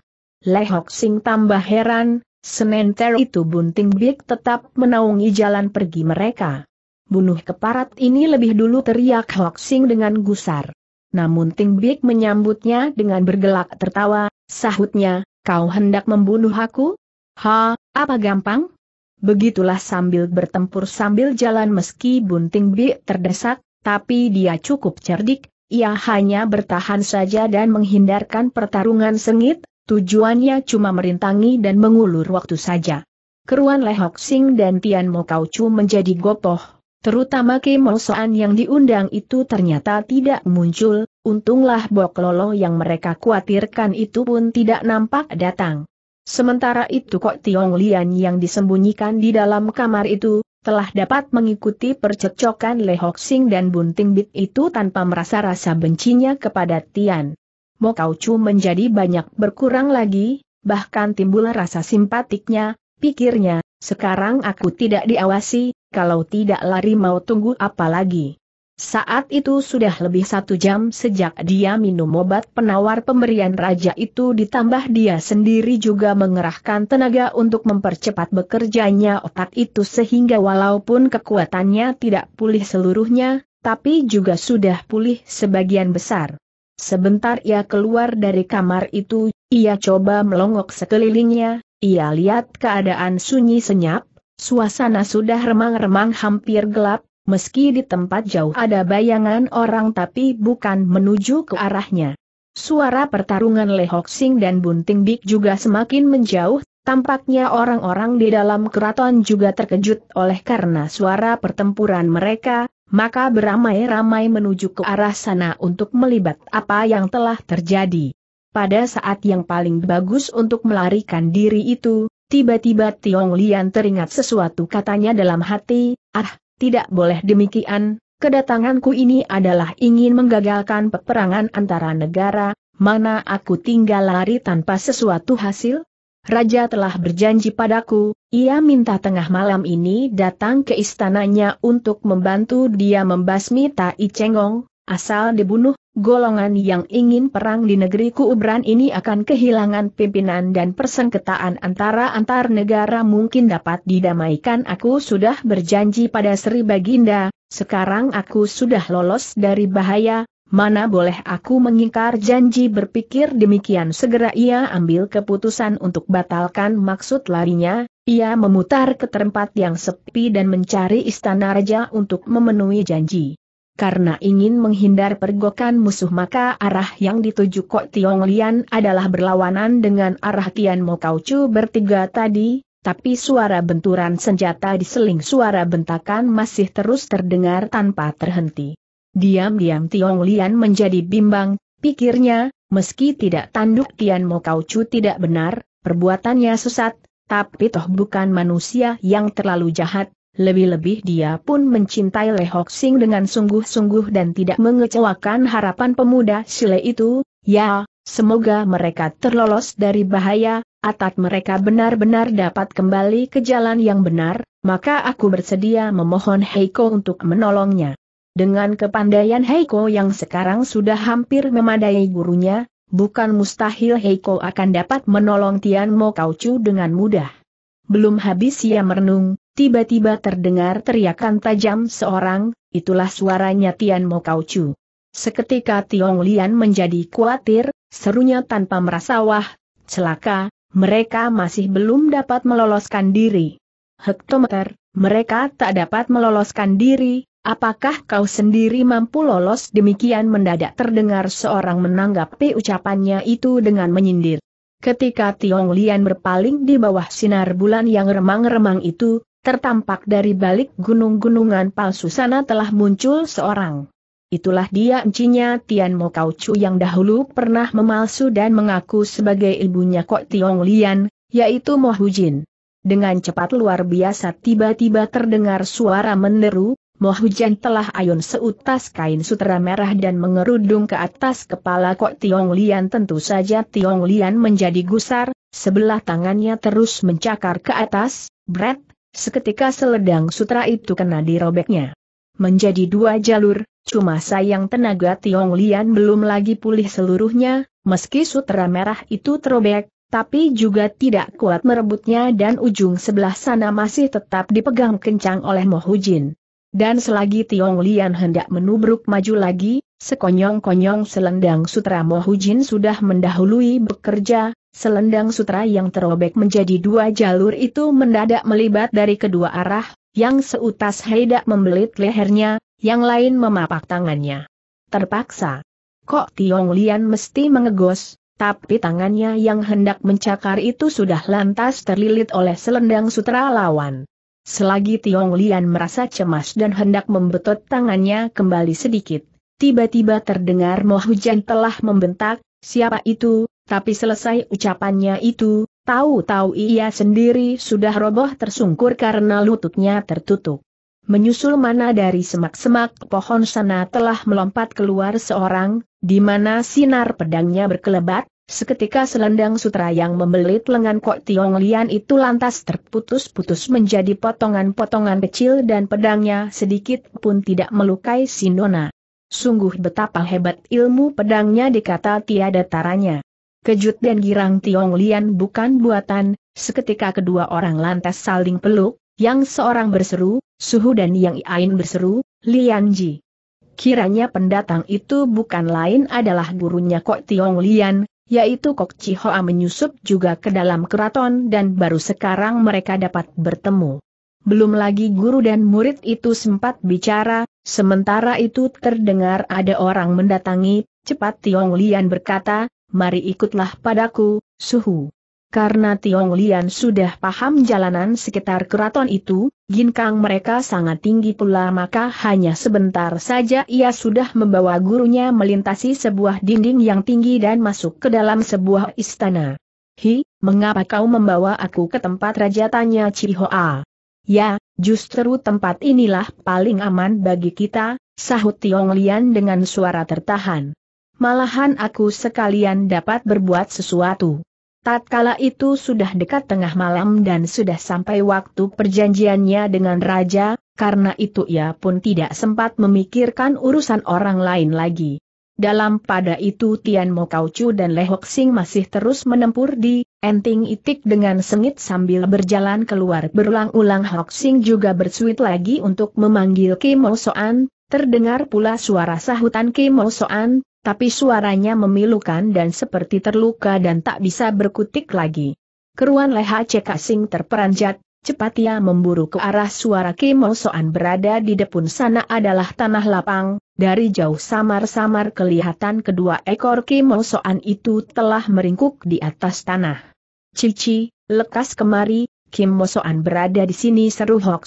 Lehok Sing tambah heran, Sementara itu bunting big tetap menaungi jalan pergi mereka. Bunuh keparat ini lebih dulu teriak Hoaxing dengan gusar. Namun Ting Big menyambutnya dengan bergelak tertawa, sahutnya, kau hendak membunuh aku? Ha, apa gampang? Begitulah sambil bertempur sambil jalan meski Bunting Big terdesak, tapi dia cukup cerdik, ia hanya bertahan saja dan menghindarkan pertarungan sengit, Tujuannya cuma merintangi dan mengulur waktu saja. Keruan Lehok Sing dan Tian Mo Kau Chu menjadi gopoh, terutama Mo Soan yang diundang itu ternyata tidak muncul, untunglah Bok Lolo yang mereka khawatirkan itu pun tidak nampak datang. Sementara itu Kok Tiong Lian yang disembunyikan di dalam kamar itu, telah dapat mengikuti percekcokan Lehok Sing dan Bunting Bit itu tanpa merasa rasa bencinya kepada Tian kau Chu menjadi banyak berkurang lagi, bahkan timbul rasa simpatiknya, pikirnya, sekarang aku tidak diawasi, kalau tidak lari mau tunggu apa lagi. Saat itu sudah lebih satu jam sejak dia minum obat penawar pemberian raja itu ditambah dia sendiri juga mengerahkan tenaga untuk mempercepat bekerjanya otak itu sehingga walaupun kekuatannya tidak pulih seluruhnya, tapi juga sudah pulih sebagian besar. Sebentar ia keluar dari kamar itu, ia coba melongok sekelilingnya, ia lihat keadaan sunyi senyap, suasana sudah remang-remang hampir gelap, meski di tempat jauh ada bayangan orang tapi bukan menuju ke arahnya. Suara pertarungan Lehok Sing dan Bunting Big juga semakin menjauh, tampaknya orang-orang di dalam keraton juga terkejut oleh karena suara pertempuran mereka, maka beramai-ramai menuju ke arah sana untuk melibat apa yang telah terjadi. Pada saat yang paling bagus untuk melarikan diri itu, tiba-tiba Tiong Lian teringat sesuatu katanya dalam hati, ah, tidak boleh demikian, kedatanganku ini adalah ingin menggagalkan peperangan antara negara, mana aku tinggal lari tanpa sesuatu hasil? Raja telah berjanji padaku, ia minta tengah malam ini datang ke istananya untuk membantu dia membasmi Tai Cengong, asal dibunuh, golongan yang ingin perang di negeri Kuubran ini akan kehilangan pimpinan dan persengketaan antara antar negara mungkin dapat didamaikan aku sudah berjanji pada Sri Baginda, sekarang aku sudah lolos dari bahaya, Mana boleh aku mengingkar janji berpikir demikian segera ia ambil keputusan untuk batalkan maksud larinya, ia memutar ke tempat yang sepi dan mencari istana raja untuk memenuhi janji. Karena ingin menghindar pergokan musuh maka arah yang dituju Kok Tiong Lian adalah berlawanan dengan arah Tian Mo Kau Chu bertiga tadi, tapi suara benturan senjata diseling suara bentakan masih terus terdengar tanpa terhenti. Diam-diam Tiong Lian menjadi bimbang, pikirnya, meski tidak tanduk Tian Mo Kau Chu tidak benar, perbuatannya sesat, tapi toh bukan manusia yang terlalu jahat, lebih-lebih dia pun mencintai Le Hok Sing dengan sungguh-sungguh dan tidak mengecewakan harapan pemuda Sile itu, ya, semoga mereka terlolos dari bahaya, atat mereka benar-benar dapat kembali ke jalan yang benar, maka aku bersedia memohon Heiko untuk menolongnya. Dengan kepandaian Heiko yang sekarang sudah hampir memadai gurunya, bukan mustahil Heiko akan dapat menolong Tian Mo Chu dengan mudah. Belum habis ia merenung, tiba-tiba terdengar teriakan tajam seorang, itulah suaranya Tian Mo Chu. Seketika Tiong Lian menjadi khawatir, serunya tanpa merasa wah, celaka, mereka masih belum dapat meloloskan diri. Hektometer, mereka tak dapat meloloskan diri, Apakah kau sendiri mampu lolos demikian mendadak terdengar seorang menanggapi ucapannya itu dengan menyindir. Ketika Tiong Lian berpaling di bawah sinar bulan yang remang-remang itu, tertampak dari balik gunung-gunungan palsu sana telah muncul seorang. Itulah dia encinya Tian Mo Kau Chu yang dahulu pernah memalsu dan mengaku sebagai ibunya Kok Tiong Lian, yaitu Mo Hu Jin. Dengan cepat luar biasa tiba-tiba terdengar suara meneru. Mohujan telah ayun seutas kain sutera merah dan mengerudung ke atas kepala Kok Tiong Lian tentu saja Tiong Lian menjadi gusar, sebelah tangannya terus mencakar ke atas, bret, seketika seledang sutra itu kena dirobeknya. Menjadi dua jalur, cuma sayang tenaga Tiong Lian belum lagi pulih seluruhnya, meski sutera merah itu terobek, tapi juga tidak kuat merebutnya dan ujung sebelah sana masih tetap dipegang kencang oleh Mohujin. Dan selagi Tiong Lian hendak menubruk maju lagi, sekonyong-konyong selendang sutra Mohujin sudah mendahului bekerja, selendang sutra yang terobek menjadi dua jalur itu mendadak melibat dari kedua arah, yang seutas hendak membelit lehernya, yang lain memapak tangannya. Terpaksa. Kok Tiong Lian mesti mengegos, tapi tangannya yang hendak mencakar itu sudah lantas terlilit oleh selendang sutra lawan. Selagi Tiong Lian merasa cemas dan hendak membetot tangannya kembali sedikit, tiba-tiba terdengar Moh Hujan telah membentak, siapa itu, tapi selesai ucapannya itu, tahu-tahu ia sendiri sudah roboh tersungkur karena lututnya tertutup. Menyusul mana dari semak-semak pohon sana telah melompat keluar seorang, di mana sinar pedangnya berkelebat, Seketika selendang sutra yang membelit lengan Kok Tiong Lian itu lantas terputus-putus menjadi potongan-potongan kecil dan pedangnya sedikit pun tidak melukai si Nona. Sungguh betapa hebat ilmu pedangnya dikata tiada taranya. Kejut dan girang Tiong Lian bukan buatan, seketika kedua orang lantas saling peluk, yang seorang berseru, Suhu dan Yang lain berseru, Lian Ji. Kiranya pendatang itu bukan lain adalah gurunya Kok Tiong Lian, yaitu Kok Cihoa menyusup juga ke dalam keraton dan baru sekarang mereka dapat bertemu. Belum lagi guru dan murid itu sempat bicara, sementara itu terdengar ada orang mendatangi, cepat Tiong Lian berkata, mari ikutlah padaku, suhu. Karena Tiong Lian sudah paham jalanan sekitar keraton itu, ginkang mereka sangat tinggi pula maka hanya sebentar saja ia sudah membawa gurunya melintasi sebuah dinding yang tinggi dan masuk ke dalam sebuah istana. Hi, mengapa kau membawa aku ke tempat raja tanya Cihoa? Ya, justru tempat inilah paling aman bagi kita, sahut Tiong Lian dengan suara tertahan. Malahan aku sekalian dapat berbuat sesuatu. Tatkala itu sudah dekat tengah malam dan sudah sampai waktu perjanjiannya dengan raja, karena itu ia pun tidak sempat memikirkan urusan orang lain lagi. Dalam pada itu Tian Mo Chu dan Le Hok Sing masih terus menempur di Enting Itik dengan sengit sambil berjalan keluar berulang-ulang Hok Sing juga bersuit lagi untuk memanggil Kim Mo Soan, terdengar pula suara sahutan Kim Mo Soan, tapi suaranya memilukan dan seperti terluka dan tak bisa berkutik lagi. Keruan leha cek Sing terperanjat, cepat ia memburu ke arah suara kemosoan berada di depan sana adalah tanah lapang, dari jauh samar-samar kelihatan kedua ekor kemosoan itu telah meringkuk di atas tanah. Cici, lekas kemari, Kim Mosoan berada di sini seru Hok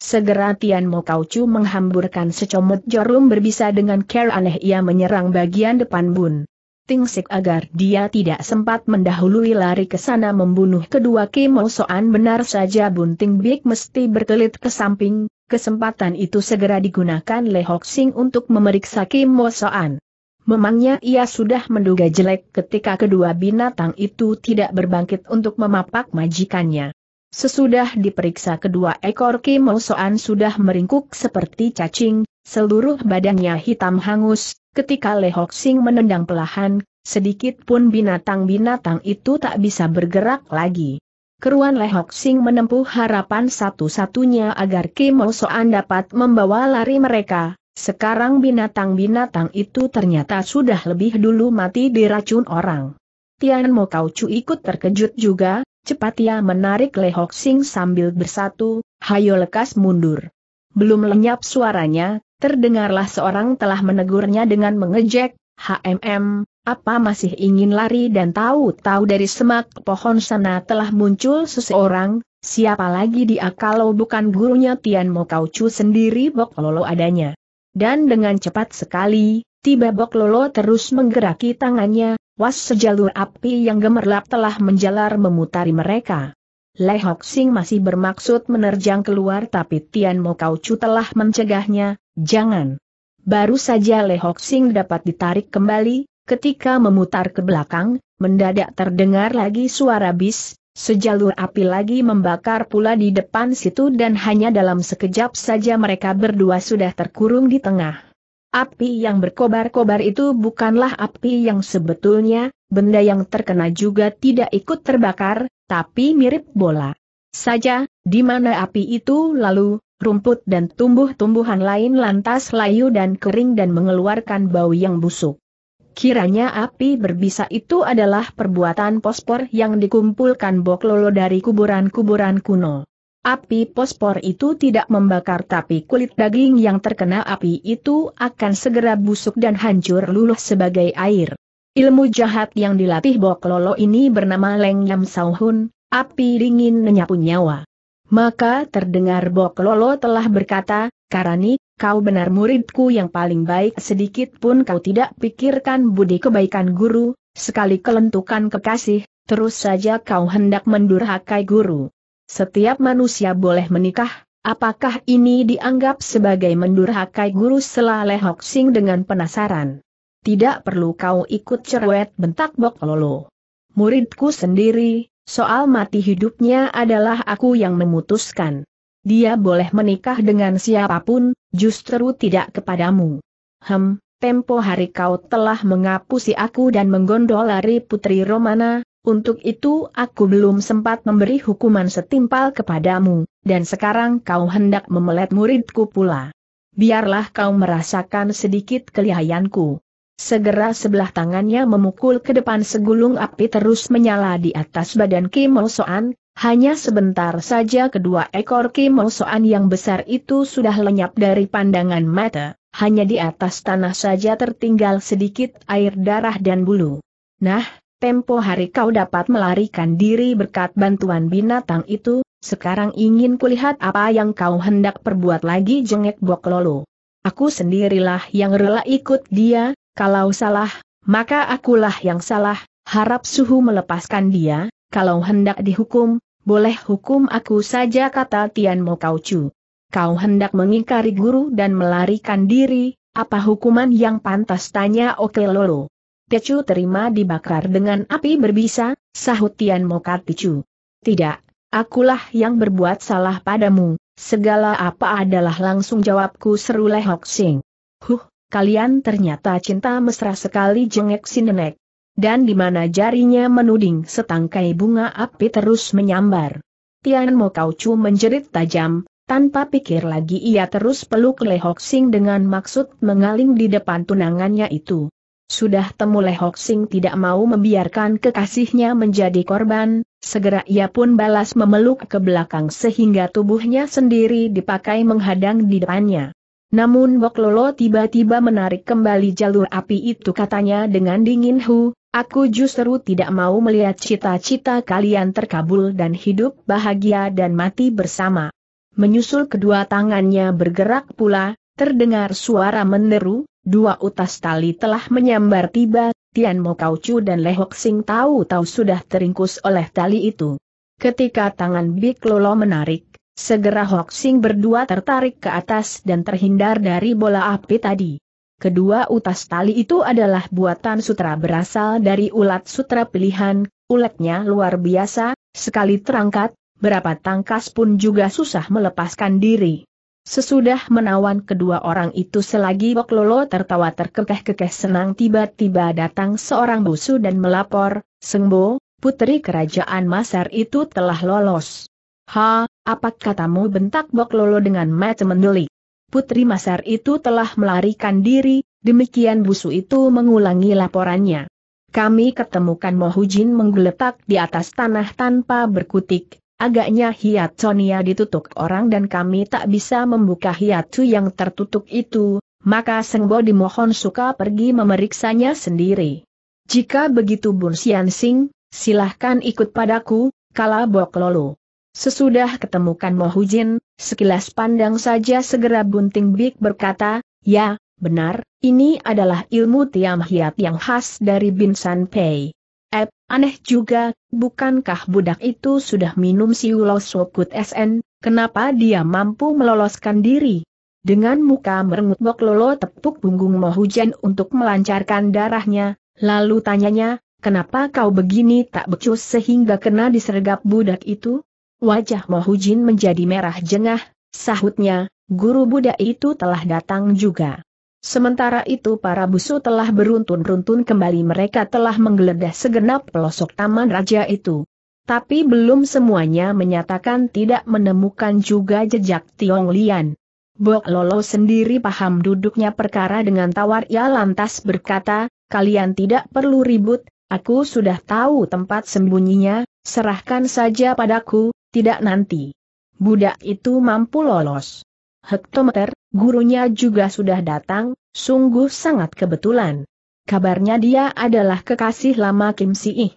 Segera Tian Mo Chu menghamburkan secomot jarum berbisa dengan care aneh ia menyerang bagian depan Bun. Tingsik agar dia tidak sempat mendahului lari ke sana membunuh kedua Kimo Soan benar saja Ting Bik mesti berkelit ke samping, kesempatan itu segera digunakan Le Hok Sing untuk memeriksa Kimo Soan. Memangnya ia sudah menduga jelek ketika kedua binatang itu tidak berbangkit untuk memapak majikannya. Sesudah diperiksa kedua ekor Kim Soan sudah meringkuk seperti cacing, seluruh badannya hitam hangus, ketika Le Hok Sing menendang pelahan, sedikit pun binatang-binatang itu tak bisa bergerak lagi. Keruan Le Hok Sing menempuh harapan satu-satunya agar Kim Soan dapat membawa lari mereka, sekarang binatang-binatang itu ternyata sudah lebih dulu mati diracun orang. Tian Mo Kau Chu ikut terkejut juga, Cepat ia menarik Lehok Sing sambil bersatu, hayo lekas mundur. Belum lenyap suaranya, terdengarlah seorang telah menegurnya dengan mengejek, HMM, apa masih ingin lari dan tahu-tahu dari semak pohon sana telah muncul seseorang, siapa lagi dia kalau bukan gurunya Tian Mokaucu sendiri Bok Lolo adanya. Dan dengan cepat sekali, Tiba Bok Lolo terus menggeraki tangannya, was sejalur api yang gemerlap telah menjalar memutari mereka. Le Hok Sing masih bermaksud menerjang keluar tapi Tian Mo Kau Chu telah mencegahnya, jangan. Baru saja Le Hok Sing dapat ditarik kembali, ketika memutar ke belakang, mendadak terdengar lagi suara bis, sejalur api lagi membakar pula di depan situ dan hanya dalam sekejap saja mereka berdua sudah terkurung di tengah. Api yang berkobar-kobar itu bukanlah api yang sebetulnya, benda yang terkena juga tidak ikut terbakar, tapi mirip bola. Saja, di mana api itu lalu, rumput dan tumbuh-tumbuhan lain lantas layu dan kering dan mengeluarkan bau yang busuk. Kiranya api berbisa itu adalah perbuatan pospor yang dikumpulkan Boklolo dari kuburan-kuburan kuno. Api pospor itu tidak membakar tapi kulit daging yang terkena api itu akan segera busuk dan hancur luluh sebagai air. Ilmu jahat yang dilatih Bok Lolo ini bernama Leng Yam Sauhun, api dingin menyapu nyawa. Maka terdengar Bok Lolo telah berkata, Karani, kau benar muridku yang paling baik sedikit pun kau tidak pikirkan budi kebaikan guru, sekali kelentukan kekasih, terus saja kau hendak mendurhakai guru setiap manusia boleh menikah, apakah ini dianggap sebagai mendurhakai guru selale Hok Sing dengan penasaran? Tidak perlu kau ikut cerewet bentak Bok Lolo. Muridku sendiri, soal mati hidupnya adalah aku yang memutuskan. Dia boleh menikah dengan siapapun, justru tidak kepadamu. Hem, tempo hari kau telah mengapusi aku dan menggondolari putri Romana, untuk itu aku belum sempat memberi hukuman setimpal kepadamu, dan sekarang kau hendak memelet muridku pula. Biarlah kau merasakan sedikit kelihayanku. Segera sebelah tangannya memukul ke depan segulung api terus menyala di atas badan Kim Mosoan, hanya sebentar saja kedua ekor Kim Mosoan yang besar itu sudah lenyap dari pandangan mata, hanya di atas tanah saja tertinggal sedikit air darah dan bulu. Nah, Tempo hari kau dapat melarikan diri berkat bantuan binatang itu, sekarang ingin kulihat apa yang kau hendak perbuat lagi jengek lolo. Aku sendirilah yang rela ikut dia, kalau salah, maka akulah yang salah, harap suhu melepaskan dia, kalau hendak dihukum, boleh hukum aku saja kata Tian Mo Kau Chu. Kau hendak mengingkari guru dan melarikan diri, apa hukuman yang pantas tanya Oke Lolo. Tecu terima dibakar dengan api berbisa, sahut Tian Mokat Tecu. Tidak, akulah yang berbuat salah padamu, segala apa adalah langsung jawabku seru Lehok Hok Sing. Huh, kalian ternyata cinta mesra sekali jengek si nenek. Dan di mana jarinya menuding setangkai bunga api terus menyambar. Tian Mo Chu menjerit tajam, tanpa pikir lagi ia terus peluk Lehok Hok Sing dengan maksud mengaling di depan tunangannya itu. Sudah temu Lehok Sing tidak mau membiarkan kekasihnya menjadi korban, segera ia pun balas memeluk ke belakang sehingga tubuhnya sendiri dipakai menghadang di depannya. Namun Bok Lolo tiba-tiba menarik kembali jalur api itu katanya dengan dingin Hu, aku justru tidak mau melihat cita-cita kalian terkabul dan hidup bahagia dan mati bersama. Menyusul kedua tangannya bergerak pula, terdengar suara meneru. Dua utas tali telah menyambar tiba, Tian Mo Kau Chu dan Le Hok Sing tahu-tahu sudah teringkus oleh tali itu. Ketika tangan Big Lolo menarik, segera Hok Sing berdua tertarik ke atas dan terhindar dari bola api tadi. Kedua utas tali itu adalah buatan sutra berasal dari ulat sutra pilihan, uletnya luar biasa, sekali terangkat, berapa tangkas pun juga susah melepaskan diri. Sesudah menawan kedua orang itu selagi Bok Lolo tertawa terkekeh-kekeh senang tiba-tiba datang seorang busu dan melapor, Sengbo, putri kerajaan Masar itu telah lolos. Ha, apa katamu bentak Bok Lolo dengan mata mendeli? Putri Masar itu telah melarikan diri, demikian busu itu mengulangi laporannya. Kami ketemukan Mohujin menggeletak di atas tanah tanpa berkutik, Agaknya hiat Sonia ditutup orang dan kami tak bisa membuka hiatu yang tertutup itu, maka Sengbo dimohon suka pergi memeriksanya sendiri. Jika begitu Bun Sian Sing, silahkan ikut padaku, kala Bok Lolo. Sesudah ketemukan Mohujin, sekilas pandang saja segera Bunting Big berkata, ya, benar, ini adalah ilmu tiam hiat yang khas dari Bin San Pei. Eh, aneh juga, bukankah budak itu sudah minum siulos sokut SN, kenapa dia mampu meloloskan diri? Dengan muka merengut Bok Lolo tepuk punggung Mohujan untuk melancarkan darahnya, lalu tanyanya, kenapa kau begini tak becus sehingga kena disergap budak itu? Wajah Mohujin menjadi merah jengah, sahutnya, guru budak itu telah datang juga. Sementara itu para busu telah beruntun-runtun kembali mereka telah menggeledah segenap pelosok taman raja itu. Tapi belum semuanya menyatakan tidak menemukan juga jejak Tiong Lian. Bok Lolo sendiri paham duduknya perkara dengan tawar ia lantas berkata, kalian tidak perlu ribut, aku sudah tahu tempat sembunyinya, serahkan saja padaku, tidak nanti. Budak itu mampu lolos hektometer, gurunya juga sudah datang, sungguh sangat kebetulan. Kabarnya dia adalah kekasih lama Kim Si-ih.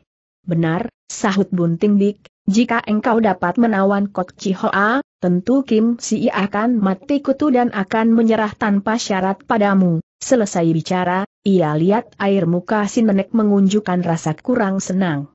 Benar, sahut Bunting Dik, jika engkau dapat menawan Kok Chi Hoa, tentu Kim Si-ih akan mati kutu dan akan menyerah tanpa syarat padamu. Selesai bicara, ia lihat air muka Menek mengunjukkan rasa kurang senang.